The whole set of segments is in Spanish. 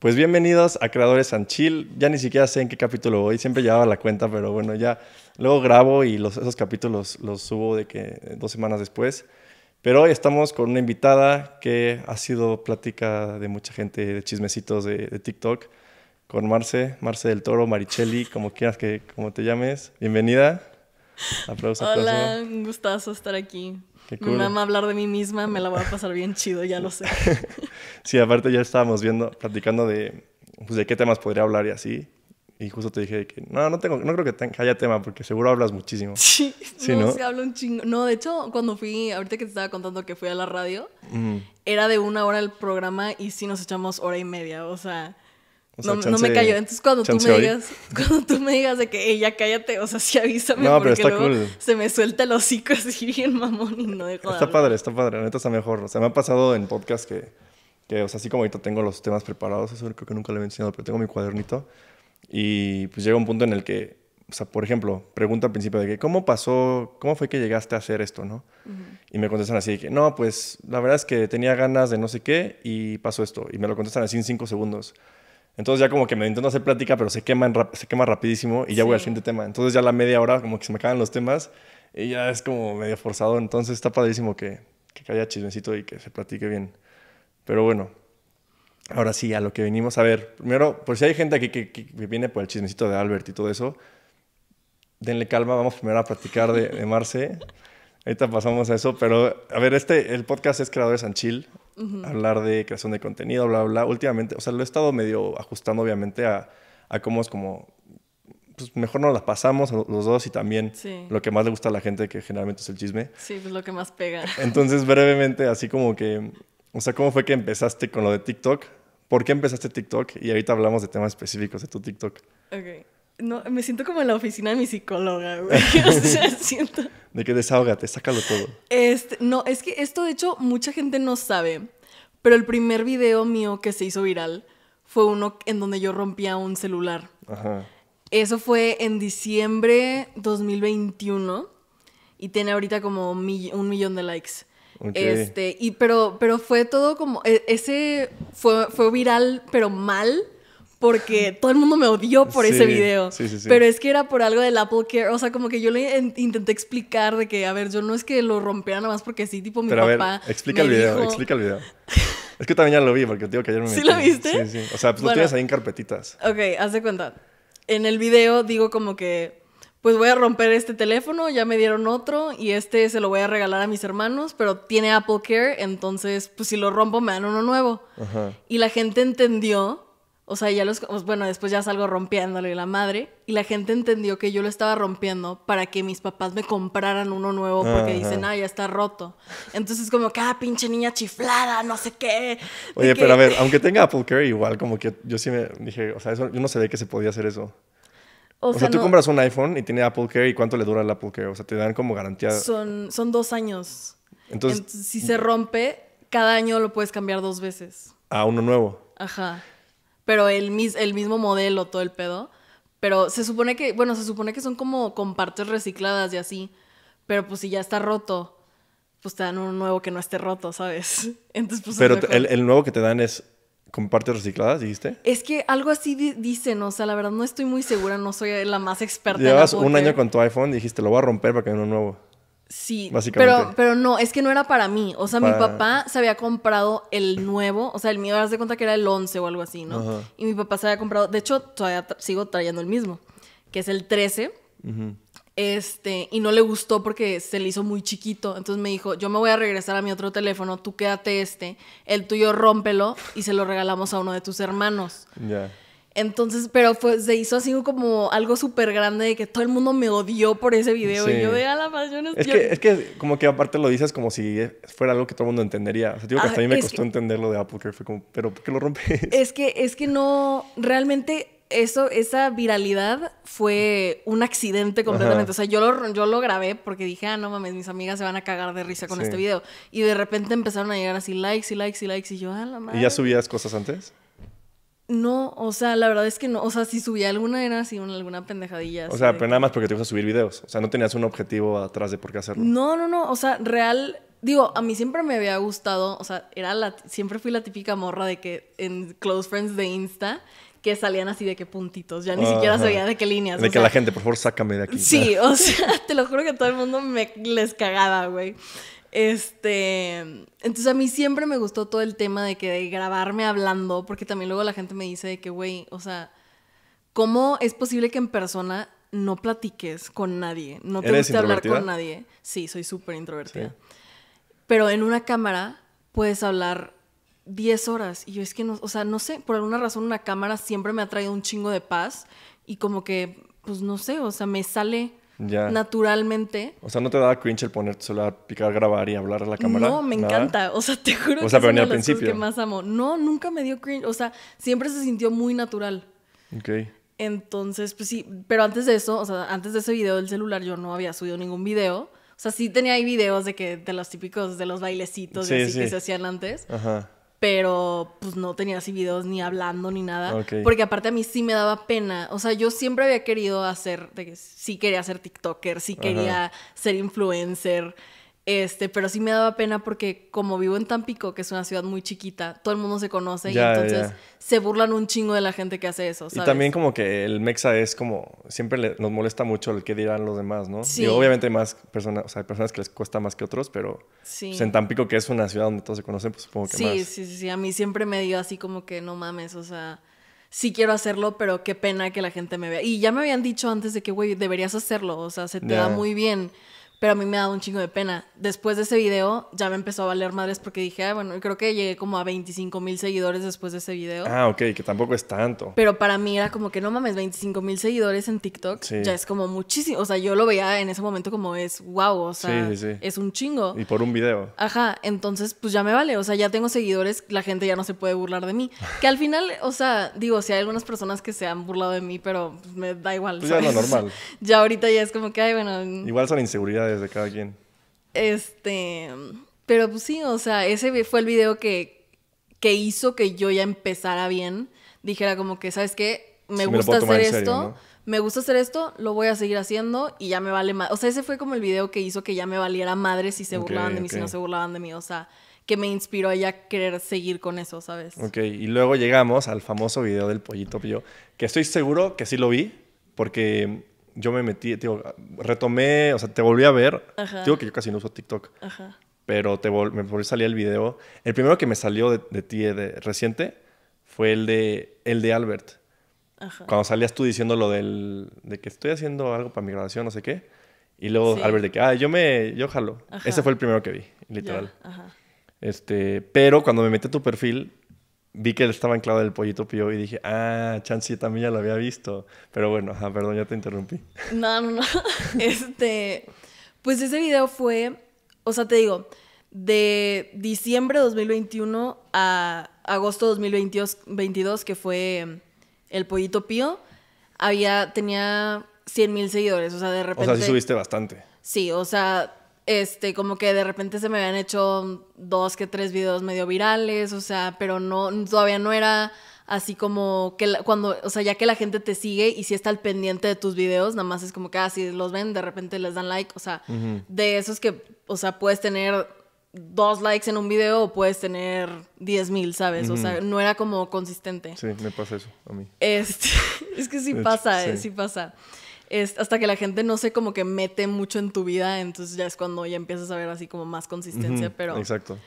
Pues bienvenidos a Creadores and Ya ni siquiera sé en qué capítulo voy, siempre llevaba la cuenta, pero bueno, ya luego grabo y esos capítulos los subo de que dos semanas después. Pero hoy estamos con una invitada que ha sido plática de mucha gente, de chismecitos de, TikTok, con Marce, Marce del Toro, Marichelli, como quieras que como te llames. Bienvenida. Aplausos, Hola, un gustazo estar aquí. Mi mamá hablar de mí misma me la voy a pasar bien chido, ya lo sé. sí, aparte ya estábamos viendo, platicando de, pues, de qué temas podría hablar y así. Y justo te dije que no, no, tengo, no creo que, haya tema porque seguro hablas muchísimo. Sí, ¿Sí no, se habla un chingo. No, de hecho, cuando fui, ahorita que te estaba contando que fui a la radio, era de una hora el programa y sí nos echamos hora y media. O sea, no, me cayó. Entonces, cuando tú me digas, cuando tú me digas de que ella cállate, o sea, sí avísame porque luego se me suelta el hocico así bien mamón y no dejo Está padre, está padre, la neta está mejor. O sea, me ha pasado en podcast que, que, o sea, así como ahorita tengo los temas preparados, eso creo que nunca lo he mencionado, pero tengo mi cuadernito y pues llega un punto en el que, o sea, por ejemplo, pregunta al principio de que, ¿cómo pasó, cómo fue que llegaste a hacer esto, no? Y me contestan así de que, no, pues la verdad es que tenía ganas de no sé qué y pasó esto. Y me lo contestan así en cinco segundos. Entonces ya como que me intento hacer plática, pero se quema, se quema rapidísimo y ya voy al siguiente tema. Entonces ya la media hora como que se me acaban los temas y ya es como medio forzado. Entonces está padrísimo que, que haya chismecito y que se platique bien. Pero bueno, ahora sí, a lo que venimos. A ver, primero, por si hay gente aquí que, viene por el chismecito de Albert y todo eso, denle calma, vamos primero a platicar de, de Marce. Ahorita pasamos a eso, pero a ver, este, el podcast es creador de San Chill hablar de creación de contenido, bla, bla, Últimamente, o sea, lo he estado medio ajustando, obviamente, a, cómo es como pues mejor nos las pasamos los dos y también lo que más le gusta a la gente, que generalmente es el chisme. Sí, pues lo que más pega. Entonces, brevemente, así como que, o sea, ¿cómo fue que empezaste con lo de TikTok? ¿Por qué empezaste TikTok? Y ahorita hablamos de temas específicos de tu TikTok. Ok. No, me siento como en la oficina de mi psicóloga, güey. O sea, siento... De que desahógate, sácalo todo. Este, no, es que esto, de hecho, mucha gente no sabe. Pero el primer video mío que se hizo viral fue uno en donde yo rompía un celular. Ajá. Eso fue en diciembre 2021 y tiene ahorita como un millón de likes. Este, y pero, pero fue todo como, e, ese fue, fue viral, pero mal porque todo el mundo me odió por ese video. Sí, sí, sí. pero es que era por algo del Apple Care. O sea, como que yo le intenté explicar de que, a ver, yo no es que lo rompiera nada más porque sí, tipo mi papá. A explica el video, explica el video. Es que también ya lo vi porque digo que ayer me ¿Sí lo viste? Sí, sí. O sea, pues lo tienes ahí en carpetitas. Ok, haz cuenta. En el video digo como que pues voy a romper este teléfono, ya me dieron otro y este se lo voy a regalar a mis hermanos, pero tiene Apple Care, entonces pues si lo rompo me dan uno nuevo. Ajá. Y la gente entendió o sea, ya los. Pues, bueno, después ya salgo rompiéndole la madre. Y la gente entendió que yo lo estaba rompiendo para que mis papás me compraran uno nuevo porque dicen, ah, ya está roto. Entonces, como que, ah, pinche niña chiflada, no sé qué. Oye, pero a ver, aunque tenga Apple Care, igual, como que yo sí me dije, o sea, yo no de qué se podía hacer eso. O, sea, tú compras un iPhone y tiene Apple Care y cuánto le dura el Apple Care. O sea, te dan como garantía. Son, son dos años. Entonces, Entonces si se rompe, cada año lo puedes cambiar dos veces. A uno nuevo. Ajá pero el, el mismo modelo, todo el pedo. Pero se supone que, bueno, se supone que son como con partes recicladas y así. Pero pues si ya está roto, pues te dan uno nuevo que no esté roto, ¿sabes? Entonces, pues, Pero el, nuevo que te dan es con partes recicladas, dijiste. Es que algo así dicen, o sea, la verdad no estoy muy segura, no soy la más experta. Llevas un año con tu iPhone y dijiste, lo voy a romper para que haya uno nuevo. Sí, pero, pero no, es que no era para mí. O sea, mi papá se había comprado el nuevo, o sea, el mío, das de cuenta que era el 11 o algo así, ¿no? Y mi papá se había comprado, de hecho, todavía sigo trayendo el mismo, que es el 13. Este, y no le gustó porque se le hizo muy chiquito. Entonces me dijo, yo me voy a regresar a mi otro teléfono, tú quédate este, el tuyo rómpelo y se lo regalamos a uno de tus hermanos. Ya. Entonces, pero fue, se hizo así como algo súper grande de que todo el mundo me odió por ese video. Y yo de a la pasión es, que, es que como que aparte lo dices como si fuera algo que todo el mundo entendería. O sea, digo que hasta a ah, mí me costó entender entenderlo de Apple, que fue como, pero ¿por qué lo rompes? Es que, es que no, realmente eso, esa viralidad fue un accidente completamente. O sea, yo lo, yo lo grabé porque dije, ah, no mames, mis amigas se van a cagar de risa con este video. Y de repente empezaron a llegar así likes y likes y likes. Y yo, a la madre. ¿Y ya subías cosas antes? No, o sea, la verdad es que no. O sea, si subía alguna era así, una, alguna pendejadilla. O sea, pero nada más porque te a subir videos. O sea, no tenías un objetivo atrás de por qué hacerlo. No, no, no. O sea, real. Digo, a mí siempre me había gustado. O sea, era la, siempre fui la típica morra de que en Close Friends de Insta que salían así de qué puntitos, ya ni siquiera sabía de qué líneas. De que la gente, por favor, sácame de aquí. Sí, o sea, te lo juro que todo el mundo me les cagaba, güey. Este, entonces a mí siempre me gustó todo el tema de que grabarme hablando, porque también luego la gente me dice de que, güey, o sea, ¿cómo es posible que en persona no platiques con nadie? No te gusta hablar con nadie. Sí, soy súper introvertida. Pero en una cámara puedes hablar 10 horas y yo es que no, o sea, no sé, por alguna razón una cámara siempre me ha traído un chingo de paz y como que, pues no sé, o sea, me sale naturalmente. O sea, ¿no te daba cringe el poner tu celular, picar, grabar y hablar a la cámara? No, me encanta. O sea, te juro que es que más amo. No, nunca me dio cringe. O sea, siempre se sintió muy natural. Ok. Entonces, pues sí, pero antes de eso, o sea, antes de ese video del celular yo no había subido ningún video. O sea, sí tenía ahí videos de que de los típicos, de los bailecitos que se hacían antes. Ajá pero pues no tenía así videos ni hablando ni nada, porque aparte a mí sí me daba pena, o sea, yo siempre había querido hacer, sí quería ser TikToker, sí quería ser influencer, este, pero sí me daba pena porque como vivo en Tampico, que es una ciudad muy chiquita, todo el mundo se conoce y entonces se burlan un chingo de la gente que hace eso. Y también como que el mexa es como, siempre nos molesta mucho el que dirán los demás, ¿no? Sí. Y obviamente hay más personas, o sea, hay personas que les cuesta más que otros, pero sí. Pues, en Tampico, que es una ciudad donde todos se conocen, pues supongo que sí, más. Sí, sí, sí, a mí siempre me dio así como que no mames, o sea sí quiero hacerlo, pero qué pena que la gente me vea. Y ya me habían dicho antes de que, güey, deberías hacerlo, o sea, se te da muy bien pero a mí me ha dado un chingo de pena. Después de ese video ya me empezó a valer madres porque dije, bueno, creo que llegué como a 25 mil seguidores después de ese video. Ah, ok, que tampoco es tanto. Pero para mí era como que no mames, 25 mil seguidores en TikTok ya es como muchísimo. O sea, yo lo veía en ese momento como es wow, o sea, es un chingo. Y por un video. Ajá, entonces pues ya me vale, o sea, ya tengo seguidores, la gente ya no se puede burlar de mí. Que al final, o sea, digo, si hay algunas personas que se han burlado de mí, pero pues, me da igual. Pues ya lo normal. ya ahorita ya es como que, ay, bueno. Igual son inseguridades de cada quien. Este, pero pues sí, o sea, ese fue el video que, que hizo que yo ya empezara bien. Dijera como que, ¿sabes qué? Me gusta hacer esto. Me gusta hacer esto, lo voy a seguir haciendo y ya me vale más. O sea, ese fue como el video que hizo que ya me valiera madre si se burlaban de mí, si no se burlaban de mí. O sea, que me inspiró a ya querer seguir con eso, ¿sabes? Ok, y luego llegamos al famoso video del pollito que estoy seguro que sí lo vi, porque yo me metí, digo, retomé, o sea, te volví a ver. Digo que yo casi no uso TikTok. Ajá. Pero te me volví a salir el video. El primero que me salió de, ti de, reciente fue el de, el de Albert. Ajá. Cuando salías tú diciendo lo del, de que estoy haciendo algo para mi graduación, no sé qué. Y luego Albert de que, ah, yo me, yo jalo. Ese fue el primero que vi, literal. ajá. Este, pero cuando me metí a tu perfil, vi que él estaba anclado en el pollito pío y dije, ah, chance también ya lo había visto. Pero bueno, perdón, ya te interrumpí. No, no, no. este, pues ese video fue, o sea, te digo, de diciembre 2021 a agosto 2022, que fue el pollito pío, había, tenía 100 mil seguidores, o sea, de repente... O sea, sí subiste bastante. Sí, o sea, este, como que de repente se me habían hecho dos que tres videos medio virales, o sea, pero no, todavía no era así como que cuando, o sea, ya que la gente te sigue y si está al pendiente de tus videos, nada más es como que así ah, si los ven, de repente les dan like, o sea, de esos que, o sea, puedes tener dos likes en un video o puedes tener diez mil, ¿sabes? O sea, no era como consistente. Sí, me pasa eso a mí. Este, es que sí pasa, eh, sí pasa hasta que la gente no se como que mete mucho en tu vida, entonces ya es cuando ya empiezas a ver así como más consistencia, pero... Exacto.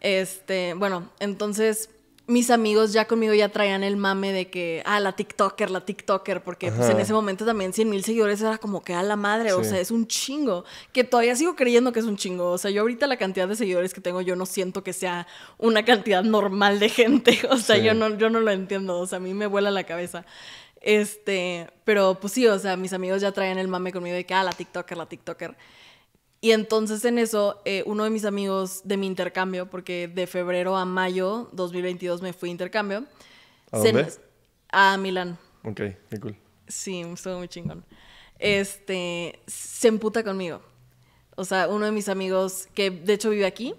Este, bueno, entonces mis amigos ya conmigo ya traían el mame de que, ah, la TikToker, la TikToker, porque pues, en ese momento también 100 mil seguidores era como que a la madre, o sea, es un chingo, que todavía sigo creyendo que es un chingo, o sea, yo ahorita la cantidad de seguidores que tengo, yo no siento que sea una cantidad normal de gente, o sea, yo, no, yo no lo entiendo, o sea, a mí me vuela la cabeza. Este, pero pues sí, o sea, mis amigos ya traen el mame conmigo de que, ah, la TikToker, la TikToker. Y entonces en eso, eh, uno de mis amigos de mi intercambio, porque de febrero a mayo 2022 me fui intercambio. ¿A dónde? a Milán. Ok, qué cool. Sí, estuvo muy chingón. Este, se emputa conmigo. O sea, uno de mis amigos, que de hecho vive aquí,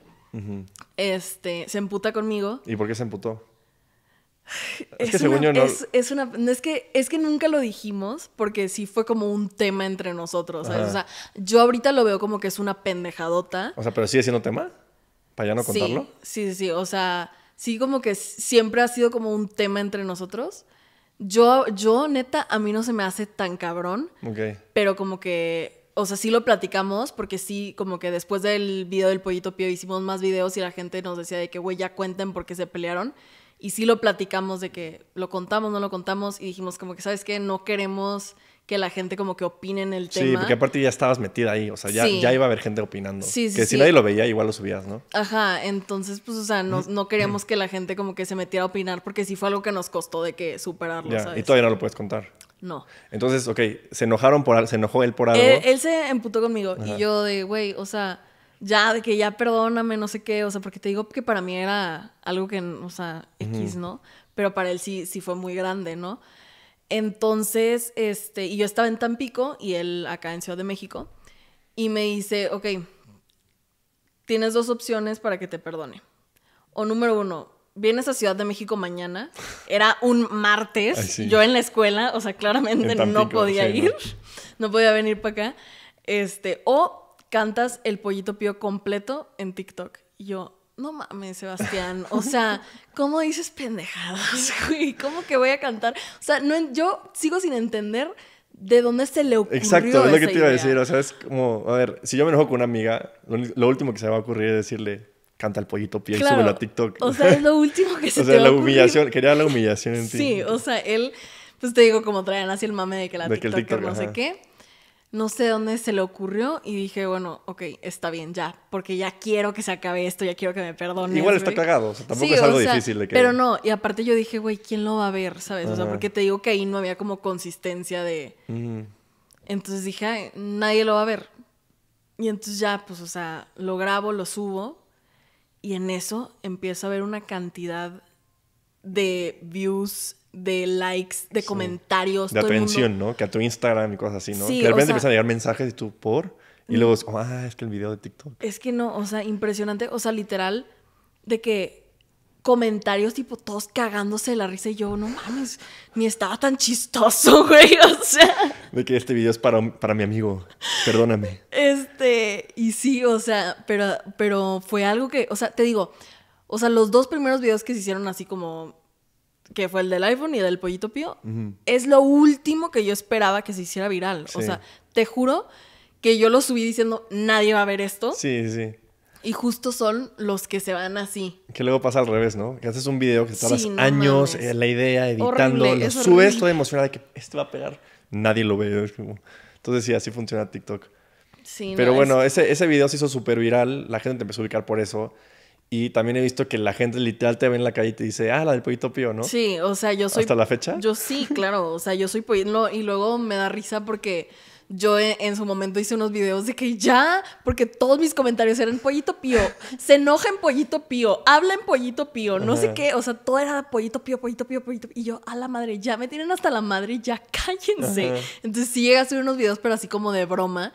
este, se emputa conmigo. ¿Y por qué se emputó? Es, que Es, que, es que nunca lo dijimos porque sí fue como un tema entre nosotros. O sea, yo ahorita lo veo como que es una pendejadota. O sea, pero sigue siendo tema. Para ya no contarlo. Sí, sí, sí. O sea, sí, como que siempre ha sido como un tema entre nosotros. Yo, yo, neta, a mí no se me hace tan cabrón. Pero como que o sea, sí lo platicamos porque sí, como que después del video del pollito pío hicimos más videos y la gente nos decía de que, güey, ya cuenten por qué se pelearon. Y sí lo platicamos de que lo contamos, no lo contamos y dijimos como que, ¿sabes qué? No queremos que la gente como que opine en el tema. Sí, porque aparte ya estabas metida ahí, o sea, ya, ya iba a haber gente opinando. Sí, sí, que si nadie lo veía, igual lo subías, ¿no? Ajá, entonces, pues, o sea, no, no queríamos que la gente como que se metiera a opinar porque sí fue algo que nos costó de que superarlo, Y todavía no lo puedes contar. No. Entonces, ok, se enojaron por se enojó él por algo. Él, se emputó conmigo y yo de, güey, o sea, ya, de que ya perdóname, no sé qué, o sea, porque te digo que para mí era algo que, o sea, X, ¿no? Pero para él sí, sí fue muy grande, ¿no? Entonces, este, y yo estaba en Tampico y él acá en Ciudad de México, y me dice, ok, tienes dos opciones para que te perdone. O número uno, vienes a Ciudad de México mañana, era un martes, yo en la escuela, o sea, claramente no podía ir, no podía venir para acá, este, o cantas el pollito pío completo en TikTok. Y yo, no mames, Sebastián. O sea, ¿cómo dices pendejadas, güey? ¿Cómo que voy a cantar? O sea, no, yo sigo sin entender de dónde se le ocurrió. Exacto, es lo que te iba a decir. O sea, es como, a ver, si yo me enojo con una amiga, lo, último que se me va a ocurrir es decirle, canta el pollito pío sobre la TikTok. O sea, es lo último que se O sea, la humillación, quería la humillación en ti. Sí, o sea, él, pues te digo, como traen así el mame de que la de TikTok, no sé qué no sé dónde se le ocurrió y dije, bueno, ok, está bien, ya, porque ya quiero que se acabe esto, ya quiero que me perdone Igual está cagado, o sea, tampoco es algo difícil de que... Pero no, y aparte yo dije, güey, ¿quién lo va a ver, sabes? O sea, porque te digo que ahí no había como consistencia de... Entonces dije, nadie lo va a ver. Y entonces ya, pues, o sea, lo grabo, lo subo y en eso empiezo a ver una cantidad de views de likes, de comentarios. De atención, ¿no? Que a tu Instagram y cosas así, ¿no? de repente empiezan a llegar mensajes y tú, ¿por? Y luego, mm. ah, es que el video de TikTok. Es que no, o sea, impresionante. O sea, literal, de que comentarios tipo todos cagándose de la risa y yo, no mames, ni estaba tan chistoso, güey, o sea. De que este video es para, para mi amigo, perdóname. Este, y sí, o sea, pero, pero fue algo que, o sea, te digo, o sea, los dos primeros videos que se hicieron así como que fue el del iPhone y del pollito pío, es lo último que yo esperaba que se hiciera viral. O sea, te juro que yo lo subí diciendo, nadie va a ver esto. Sí, sí. Y justo son los que se van así. Que luego pasa al revés, ¿no? Que haces un video que estabas años, en eh, la idea, editando, lo subes, todo emocionado de que esto va a pegar. Nadie lo ve. Entonces sí, así funciona TikTok. Sí, Pero bueno, ese, ese video se hizo súper viral, la gente empezó a ubicar por eso. Y también he visto que la gente literal te ve en la calle y te dice, ah, la del pollito pío, ¿no? Sí, o sea, yo soy... ¿Hasta la fecha? Yo sí, claro, o sea, yo soy pollito y luego me da risa porque yo e, en su momento hice unos videos de que ya, porque todos mis comentarios eran pollito pío, se enoja en pollito pío, habla en pollito pío, no sé qué, o sea, todo era pollito pío, pollito pío, pollito Y yo, a la madre, ya me tienen hasta la madre, ya cállense. Entonces sí llega a hacer unos videos, pero así como de broma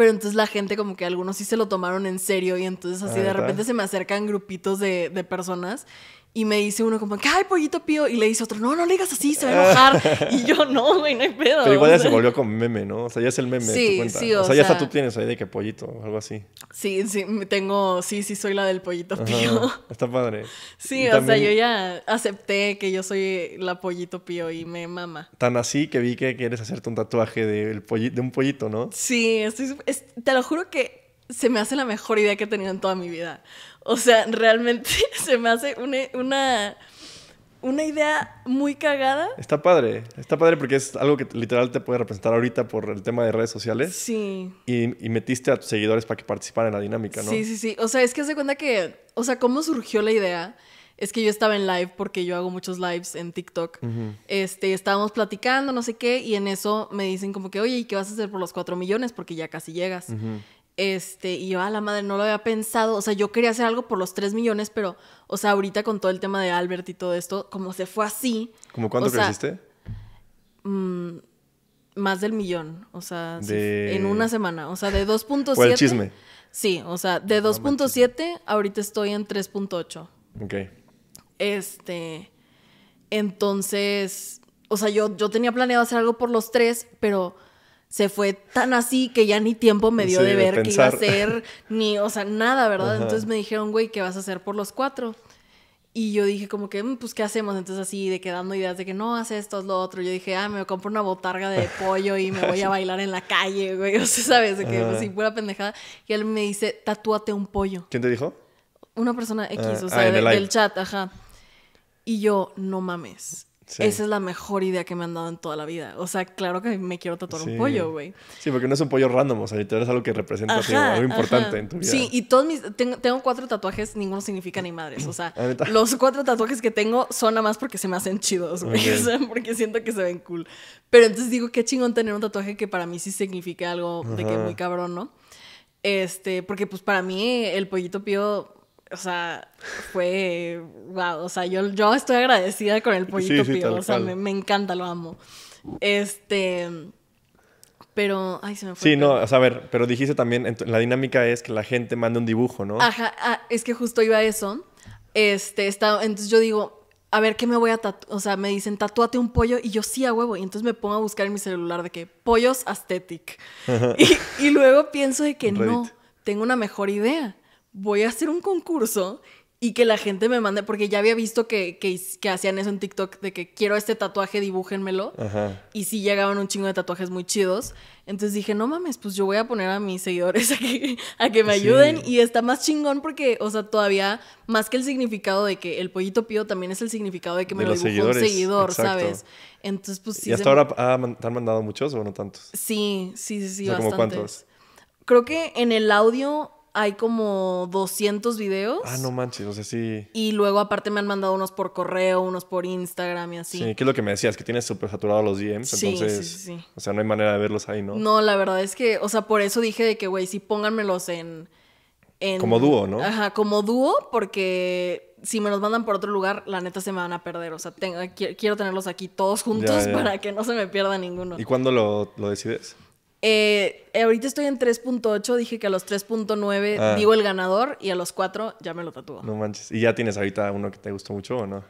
pero entonces la gente como que algunos sí se lo tomaron en serio y entonces así de repente se me acercan grupitos de, de personas y me dice uno como, ay, pollito pío. Y le dice otro, no, no le digas así, se va a enojar. y yo, no, güey, no hay pedo. Pero igual ya se volvió como meme, ¿no? O sea, ya es el meme sí, cuenta. Sí, o, o sea, ya hasta tú tienes ahí de que pollito o algo así. Sí, sí, tengo, sí, sí, soy la del pollito pío. Está padre. Sí, o sea, yo ya acepté que yo soy la pollito pío y me mama. Tan así que vi que quieres hacerte un tatuaje de, de un pollito, ¿no? Sí, estoy, te lo juro que se me hace la mejor idea que he tenido en toda mi vida. O sea, realmente se me hace una, una, idea muy cagada. Está padre, está padre porque es algo que literal te puede representar ahorita por el tema de redes sociales. Sí. Y, metiste a tus seguidores para que participaran en la dinámica, ¿no? Sí, sí, sí. O sea, es que se cuenta que, o sea, cómo surgió la idea. Es que yo estaba en live porque yo hago muchos lives en TikTok. Este, estábamos platicando, no sé qué, y en eso me dicen como que, oye, ¿y qué vas a hacer por los 4 millones? Porque ya casi llegas. Este, y yo a ah, la madre no lo había pensado, o sea, yo quería hacer algo por los 3 millones, pero, o sea, ahorita con todo el tema de Albert y todo esto, como se fue así. ¿Cómo cuánto creciste? Mm, más del millón, o sea, en una semana, o sea, de 2.7. el chisme? Sí, o sea, de 2.7, ahorita estoy en 3.8. Ok. Este, entonces, o sea, yo, yo tenía planeado hacer algo por los tres, pero se fue tan así que ya ni tiempo me dio de ver qué iba a hacer, ni, o sea, nada, ¿verdad? Entonces me dijeron, güey, ¿qué vas a hacer por los cuatro? Y yo dije como que, mm, pues, ¿qué hacemos? Entonces así, de quedando ideas de que no, haz esto, haz lo otro. Yo dije, ah, me compro una botarga de pollo y me voy a bailar en la calle, güey. O sea, ¿sabes? De que, pues, así, pura pendejada. Y él me dice, tatúate un pollo. ¿Quién te dijo? Una persona X, ah, o sea, ah, del chat, ajá. Y yo, no mames. Esa es la mejor idea que me han dado en toda la vida. O sea, claro que me quiero tatuar un pollo, güey. Sí, porque no es un pollo random, o sea, es algo que representa algo importante en tu vida. Sí, y todos mis. Tengo, cuatro tatuajes, ninguno significa ni madres. O sea, los cuatro tatuajes que tengo son nada más porque se me hacen chidos, güey. O sea, porque siento que se ven cool. Pero entonces digo, qué chingón tener un tatuaje que para mí sí significa algo de que muy cabrón, ¿no? Este, porque pues para mí el pollito pío o sea, fue. Wow. O sea, yo, yo estoy agradecida con el pollito O sea, me, encanta, lo amo. Este. Pero. Ay, se me fue. Sí, no, o sea, a ver, pero dijiste también. La dinámica es que la gente manda un dibujo, ¿no? Ajá, ah, es que justo iba a eso. Este, está, entonces yo digo, a ver qué me voy a tatuar. O sea, me dicen, tatúate un pollo. Y yo sí, a huevo. Y entonces me pongo a buscar en mi celular de que pollos aesthetic. y, y, luego pienso de que no, tengo una mejor idea voy a hacer un concurso y que la gente me mande, porque ya había visto que, que, hacían eso en TikTok, de que quiero este tatuaje, dibújenmelo. Y sí llegaban un chingo de tatuajes muy chidos. Entonces dije, no mames, pues yo voy a poner a mis seguidores a que, a que me ayuden. Y está más chingón porque, o sea, todavía, más que el significado de que el pollito pío también es el significado de que me lo dibujó un seguidor, ¿sabes? Entonces, pues sí. ¿Y hasta ahora te han mandado muchos o no tantos? Sí, sí, sí, sí. cuántos? Creo que en el audio hay como 200 videos. Ah, no manches, o sea, sí. Y luego aparte me han mandado unos por correo, unos por Instagram y así. Sí, que es lo que me decías, que tienes súper saturados los DMs, entonces, sí, sí, o sea, no hay manera de verlos ahí, ¿no? No, la verdad es que, o sea, por eso dije de que, güey, si pónganmelos en, Como dúo, ¿no? Ajá, como dúo, porque si me los mandan por otro lugar, la neta se me van a perder. O sea, tengo, quiero tenerlos aquí todos juntos para que no se me pierda ninguno. ¿Y cuándo lo, lo decides? Eh, eh, ahorita estoy en 3.8, dije que a los 3.9 ah. digo el ganador y a los 4 ya me lo tatúo. No manches. ¿Y ya tienes ahorita uno que te gustó mucho o no?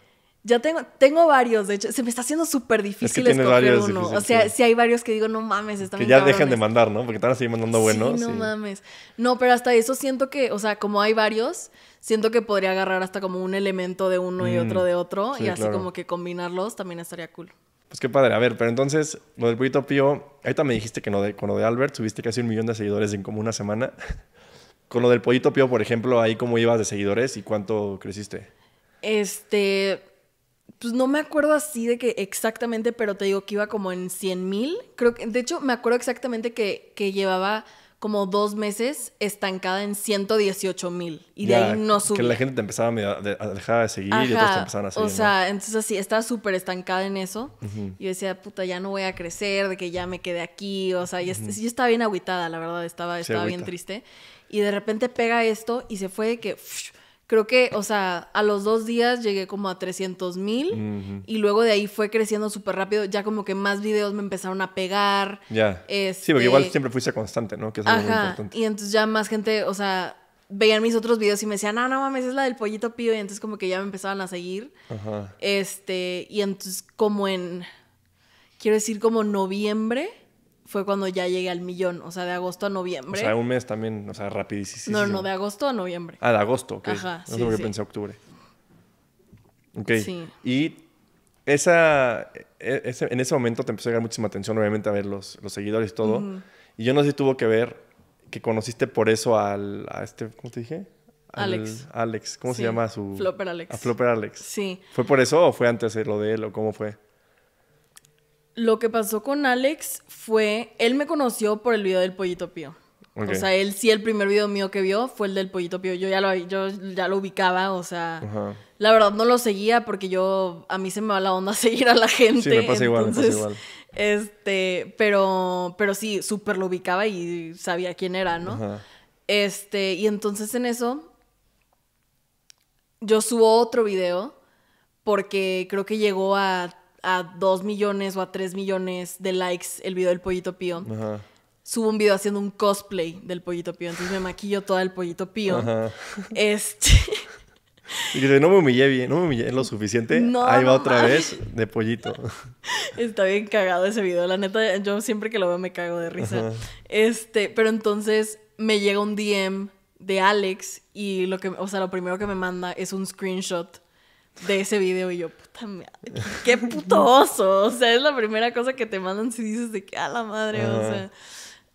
Ya tengo, tengo varios, de hecho, se me está haciendo súper difícil es que escoger uno. o sea, si hay varios que digo, no mames, están Que ya dejen de mandar, ¿no? Porque están así mandando buenos. no mames. No, pero hasta eso siento que, o sea, como hay varios, siento que podría agarrar hasta como un elemento de uno y otro mm. de otro. y así como que combinarlos también estaría cool. Pues qué padre. A ver, pero entonces, lo del pollito pío, ahorita me dijiste que con lo de Albert subiste casi un millón de seguidores en como una semana. con lo del pollito pío, por ejemplo, ahí cómo ibas de seguidores y cuánto creciste. Este, pues no me acuerdo así de que exactamente, pero te digo que iba como en 100 mil. Creo que, de hecho, me acuerdo exactamente que, que llevaba como dos meses estancada en 118 mil y de ahí no sube. Que la gente te empezaba a, dejar de seguir y otros empezaban a O sea, entonces así, estaba súper estancada en eso. Y decía, puta, ya no voy a crecer, de que ya me quedé aquí. O sea, yo estaba bien agüitada, la verdad, estaba, estaba bien triste. Y de repente pega esto y se fue de que creo que, o sea, a los dos días llegué como a 300 mil y luego de ahí fue creciendo súper rápido, ya como que más videos me empezaron a pegar. Ya. Sí, porque igual este siempre fuiste constante, ¿no? Que es muy importante. Y entonces ya más gente, o sea, veían mis otros videos y me decían, no, ah, no mames, es la del pollito pío. Y entonces como que ya me empezaban a seguir. Ajá. Este, y entonces como en, quiero decir, como noviembre fue cuando ya llegué al millón, o sea, de agosto a noviembre. O sea, un mes también, o sea, rapidísimo. No, no, de agosto a noviembre. Ah, de agosto, ok. Ajá, sí, no sé por qué pensé octubre. Ok. Sí. Y esa, e, en ese momento te empezó a llegar muchísima atención, obviamente, a ver los, los seguidores y todo. Y yo no sé si tuvo que ver que conociste por eso al, a este, ¿cómo te dije? Alex. Alex, ¿cómo se llama su...? Flopper Alex. A Alex. Sí. ¿Fue por eso o fue antes de lo de él o cómo fue? Lo que pasó con Alex fue, él me conoció por el video del pollito pío. O sea, él sí, el primer video mío que vio fue el del pollito pío. Yo ya lo, yo ya lo ubicaba, o sea, la verdad no lo seguía porque yo, a mí se me va la onda seguir a la gente. pasa pasa igual. Este, pero, pero sí, súper lo ubicaba y sabía quién era, ¿no? Este, y entonces en eso, yo subo otro video porque creo que llegó a a 2 millones o a 3 millones de likes el video del pollito pío. Ajá. Subo un video haciendo un cosplay del pollito pío. Entonces me maquillo todo el pollito pío. Este. Y dice, no me humillé bien, no me humillé lo suficiente. Ahí va otra vez de pollito. Está bien cagado ese video. La neta, yo siempre que lo veo me cago de risa. Este, pero entonces me llega un DM de Alex y lo que, o sea, lo primero que me manda es un screenshot de ese video y yo, puta madre, qué puto oso. O sea, es la primera cosa que te mandan si dices de que a la madre, o sea.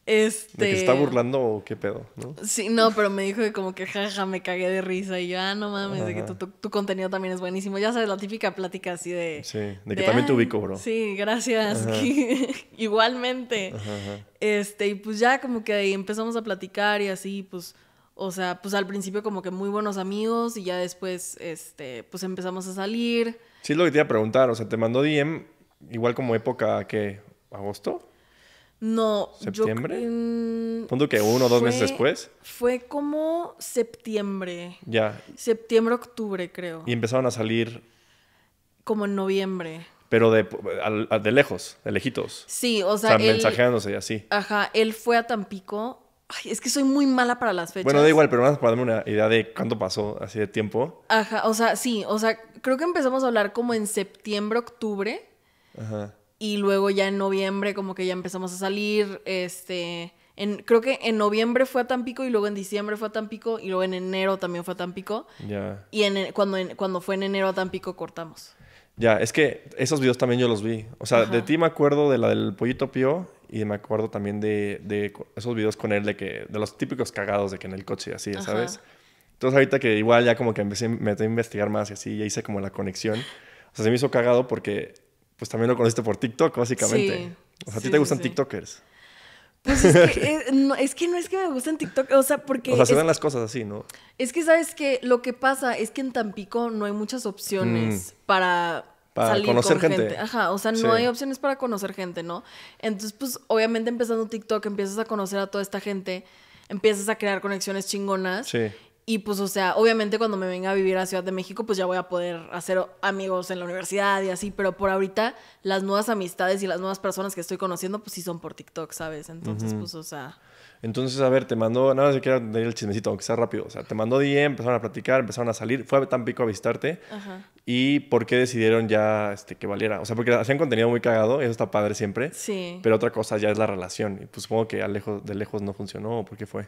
Este... De que está este, burlando o qué pedo, ¿no? Sí, no, pero me dijo que como que jaja, me cagué de risa y yo, ah, no mames, de que tu, tu, contenido también es buenísimo. Ya sabes, la típica plática así de. Sí, de que también te ubico, bro. Sí, gracias. Igualmente. Este, y pues ya como que ahí empezamos a platicar y así, pues o sea, pues al principio como que muy buenos amigos y ya después, este, pues empezamos a salir. Sí, lo que te iba a preguntar, o sea, te mandó DM igual como época que agosto. No, septiembre. Punto que uno o dos meses después. Fue como septiembre. Ya. Septiembre, octubre, creo. Y empezaron a salir. Como en noviembre. Pero de, lejos, de lejitos. Sí, o sea. mensajeándose y así. Ajá, él fue a Tampico Ay, es que soy muy mala para las fechas. Bueno, da igual, pero más para darme una idea de cuánto pasó así de tiempo. Ajá, o sea, sí, o sea, creo que empezamos a hablar como en septiembre, octubre. Ajá. Y luego ya en noviembre como que ya empezamos a salir, este... creo que en noviembre fue a pico y luego en diciembre fue a Tampico y luego en enero también fue a Tampico. Ya. Y en, cuando, cuando fue en enero a Tampico cortamos. Ya, es que esos videos también yo los vi. O sea, de ti me acuerdo de la del pollito pío y me acuerdo también de, esos videos con él, de, que, de los típicos cagados de que en el coche, así, ya ¿sabes? Entonces ahorita que igual ya como que empecé, me a investigar más y así, ya hice como la conexión. O sea, se me hizo cagado porque pues también lo conociste por TikTok, básicamente. o sea, ¿a ti te gustan TikTokers? Pues eh, es que, no, es que me gusten TikTok, o sea, porque... O sea, se las cosas así, ¿no? Es que, ¿sabes que Lo que pasa es que en Tampico no hay muchas opciones mm. para para conocer gente. Ajá, o sea, no hay opciones para conocer gente, ¿no? Entonces, pues obviamente empezando TikTok empiezas a conocer a toda esta gente, empiezas a crear conexiones chingonas. Sí. Y pues, o sea, obviamente cuando me venga a vivir a Ciudad de México, pues ya voy a poder hacer amigos en la universidad y así, pero por ahorita las nuevas amistades y las nuevas personas que estoy conociendo, pues sí son por TikTok, ¿sabes? Entonces, pues, o sea... Entonces, a ver, te mandó, nada más quiero tener el chismecito, aunque sea rápido, o sea, te mandó DM, empezaron a platicar, empezaron a salir, fue tan pico avistarte Ajá. y por qué decidieron ya este, que valiera, o sea, porque hacían contenido muy cagado, eso está padre siempre, sí. pero otra cosa ya es la relación, y pues supongo que a lejos, de lejos no funcionó, ¿por qué fue?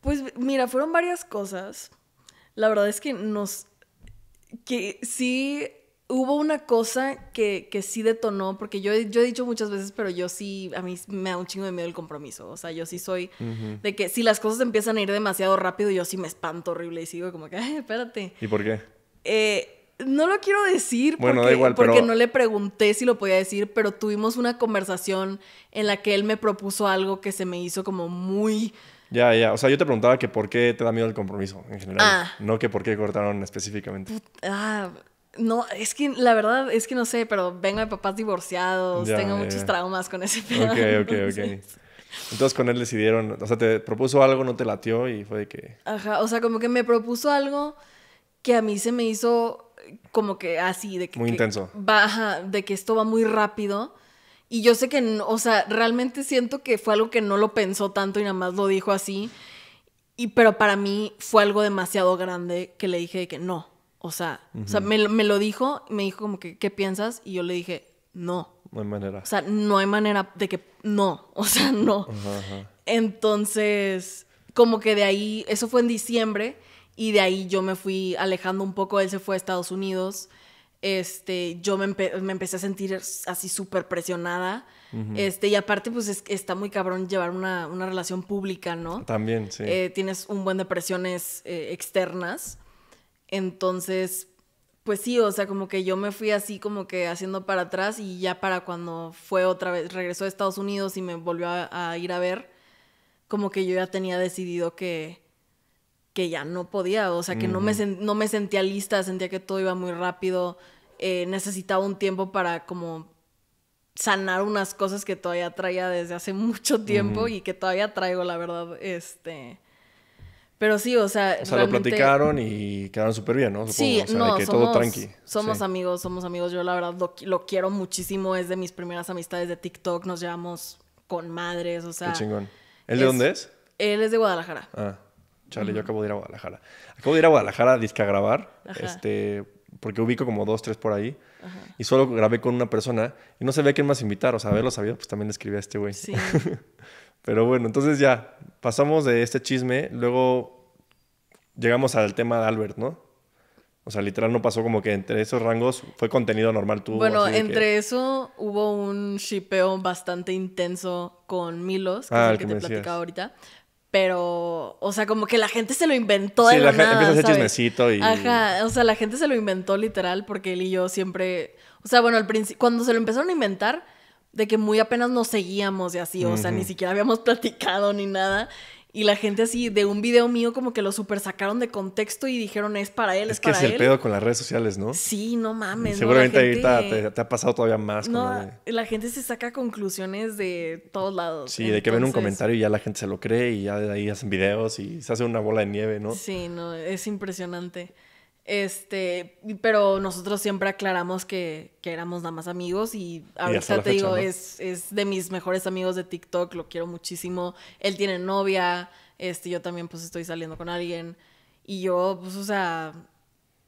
Pues mira, fueron varias cosas. La verdad es que nos... que sí hubo una cosa que, sí detonó, porque yo, yo, he dicho muchas veces, pero yo sí, a mí me da un chingo de miedo el compromiso. O sea, yo sí soy de que si las cosas empiezan a ir demasiado rápido, yo sí me espanto horrible y sigo como que, espérate. ¿Y por qué? Eh, no lo quiero decir porque, bueno, igual, porque no le pregunté si lo podía decir, pero tuvimos una conversación en la que él me propuso algo que se me hizo como muy ya, ya. O sea, yo te preguntaba que por qué te da miedo el compromiso en general. Ah. No que por qué cortaron específicamente. ah, no, es que la verdad es que no sé, pero vengo de papás divorciados, tengo muchos traumas con ese pedo. Ok, ok, ok. Entonces con él decidieron, o sea, te propuso algo, no te latió y fue de que... Ajá, o sea, como que me propuso algo que a mí se me hizo como que así, de que... Muy Baja, de que esto va muy rápido y yo sé que, o sea, realmente siento que fue algo que no lo pensó tanto y nada más lo dijo así. Y, pero para mí fue algo demasiado grande que le dije que no. O sea, o sea me, lo dijo, me dijo como que, ¿qué piensas? Y yo le dije, no. No hay manera. O sea, no hay manera de que, no. O sea, no. Entonces, como que de ahí, eso fue en diciembre. Y de ahí yo me fui alejando un poco. Él se fue a Estados Unidos este, yo me, empecé a sentir así súper presionada. este, y aparte, pues está muy cabrón llevar una, relación pública, ¿no? También, sí. Eh, tienes un buen de presiones eh, externas. Entonces, pues sí, o sea, como que yo me fui así como que haciendo para atrás y ya para cuando fue otra vez, regresó a Estados Unidos y me volvió a ir a ver, como que yo ya tenía decidido que, que ya no podía, o sea, que no, me no me sentía lista, sentía que todo iba muy rápido, eh, necesitaba un tiempo para como sanar unas cosas que todavía traía desde hace mucho tiempo y que todavía traigo, la verdad, este... Pero sí, o sea. O sea, lo platicaron y quedaron súper bien, ¿no? Sí, no, que somos, Somos amigos, somos amigos. Yo, la verdad, lo, quiero muchísimo. Es de mis primeras amistades de TikTok. Nos llevamos con madres, o sea. Qué chingón. ¿Él de dónde es? Él es de Guadalajara. Ah. Chale, yo acabo de ir a Guadalajara. Acabo de ir a Guadalajara disque a grabar, este, porque ubico como dos, tres por ahí. Y solo grabé con una persona y no se ve quién más invitar. O sea, haberlo sabido, pues también le escribí a este güey. Sí. Pero bueno, entonces ya, pasamos de este chisme, luego llegamos al tema de Albert, ¿no? O sea, literal no pasó como que entre esos rangos fue contenido normal tú. Bueno, entre eso hubo un shipeo bastante intenso con Milos, que ah, es el que, que te platicaba ahorita pero, o sea, como que la gente se lo inventó de la, nada, empieza a chismecito y... Ajá, o sea, la gente se lo inventó literal porque él y yo siempre... O sea, bueno, al principio, cuando se lo empezaron a inventar, de que muy apenas nos seguíamos y así, o sea, ni siquiera habíamos platicado ni nada. Y la gente así de un video mío como que lo super sacaron de contexto y dijeron es para él, es, es que es el pedo con las redes sociales, ¿no? Sí, no mames. Seguramente ahorita te, ha pasado todavía más. No, la gente se saca conclusiones de todos lados. Sí, de que ven un comentario y ya la gente se lo cree y ya de ahí hacen videos y se hace una bola de nieve, ¿no? Sí, no, es impresionante. Este, pero nosotros siempre aclaramos que, que éramos nada más amigos y ahorita te digo, es, es, de mis mejores amigos de TikTok, lo quiero muchísimo. Él tiene novia, este, yo también pues estoy saliendo con alguien y yo pues, o sea,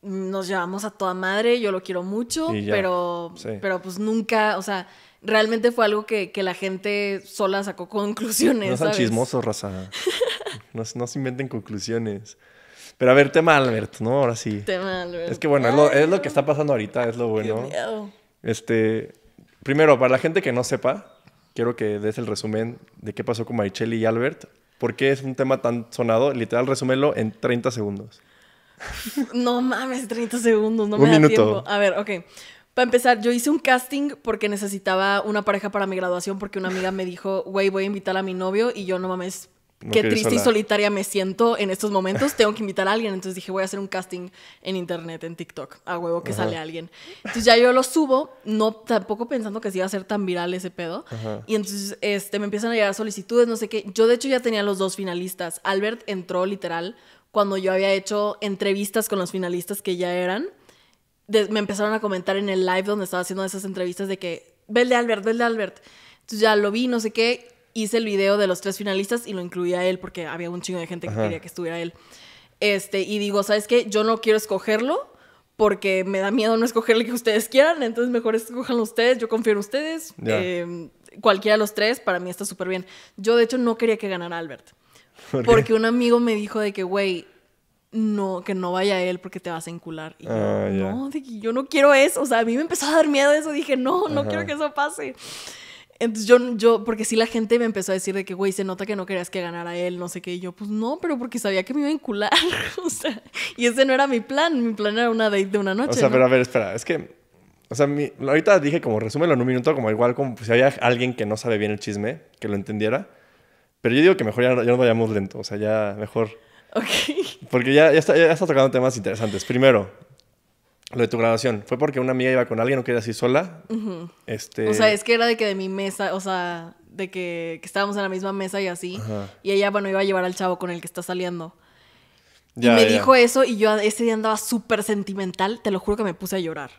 nos llevamos a toda madre, yo lo quiero mucho, pero, pero pues nunca, o sea, realmente fue algo que, la gente sola sacó conclusiones. No sean chismosos, raza. no, no se inventen conclusiones. Pero a ver, tema Albert, ¿no? Ahora sí. Tema Albert. Es que bueno, es lo, es lo que ah. está pasando ahorita, es lo bueno. Este, primero, para la gente que no sepa, quiero que des el resumen de qué pasó con Marichelli y Albert. ¿Por qué es un tema tan sonado? Literal, resúmelo en 30 segundos. No mames, 30 segundos, no un me da minuto. tiempo. A ver, ok. Para empezar, yo hice un casting porque necesitaba una pareja para mi graduación porque una amiga me dijo, güey, voy a invitar a mi novio y yo no mames, qué triste y solitaria me siento en estos momentos, tengo que invitar a alguien. Entonces dije, voy a hacer un casting en internet, en TikTok, a huevo que sale alguien. Entonces ya yo lo subo, no tampoco pensando que se iba a ser tan viral ese pedo. Y entonces este, me empiezan a llegar solicitudes, no sé qué. Yo de hecho ya tenía los dos finalistas. Albert entró literal cuando yo había hecho entrevistas con los finalistas que ya eran. me empezaron a comentar en el live donde estaba haciendo esas entrevistas de que, vele Albert, de Albert. Entonces ya lo vi, no sé qué, hice el video de los tres finalistas y lo incluía a él porque había un chingo de gente que quería que estuviera él. Este, y digo, ¿sabes qué? Yo no quiero escogerlo porque me da miedo no escoger que ustedes quieran, entonces mejor escójanlo ustedes, yo confío en ustedes. Em, cualquiera de los tres, para mí está súper bien. Yo, de hecho, no quería que ganara Albert. porque un amigo me dijo de que, güey, no, que no vaya él porque te vas a encular. Y yo, ah, no, yo no quiero eso. O sea, a mí me empezó a dar miedo eso. Dije, no, no quiero que eso pase. Entonces yo, yo, porque sí la gente me empezó a decir de que, güey, se nota que no querías que ganara él, no sé qué. Y yo, pues no, pero porque sabía que me iba a encular. o sea, y ese no era mi plan. Mi plan era una date de una noche. O sea, pero a ver, espera, es que. O sea, ahorita dije como resúmelo en un minuto, como igual como pues, si había alguien que no sabe bien el chisme, que lo entendiera. Pero yo digo que mejor ya, ya no vayamos lento, o sea, ya mejor. Ok. Porque ya, ya, está, ya está tocando temas interesantes. Primero, lo de tu graduación. Fue porque una amiga iba con alguien, no quería así sola. este... O sea, es que era de que de mi mesa, o sea, de que, estábamos en la misma mesa y así. Y ella, bueno, iba a llevar al chavo con el que está saliendo. y me dijo eso y yo ese día andaba súper sentimental. Te lo juro que me puse a llorar.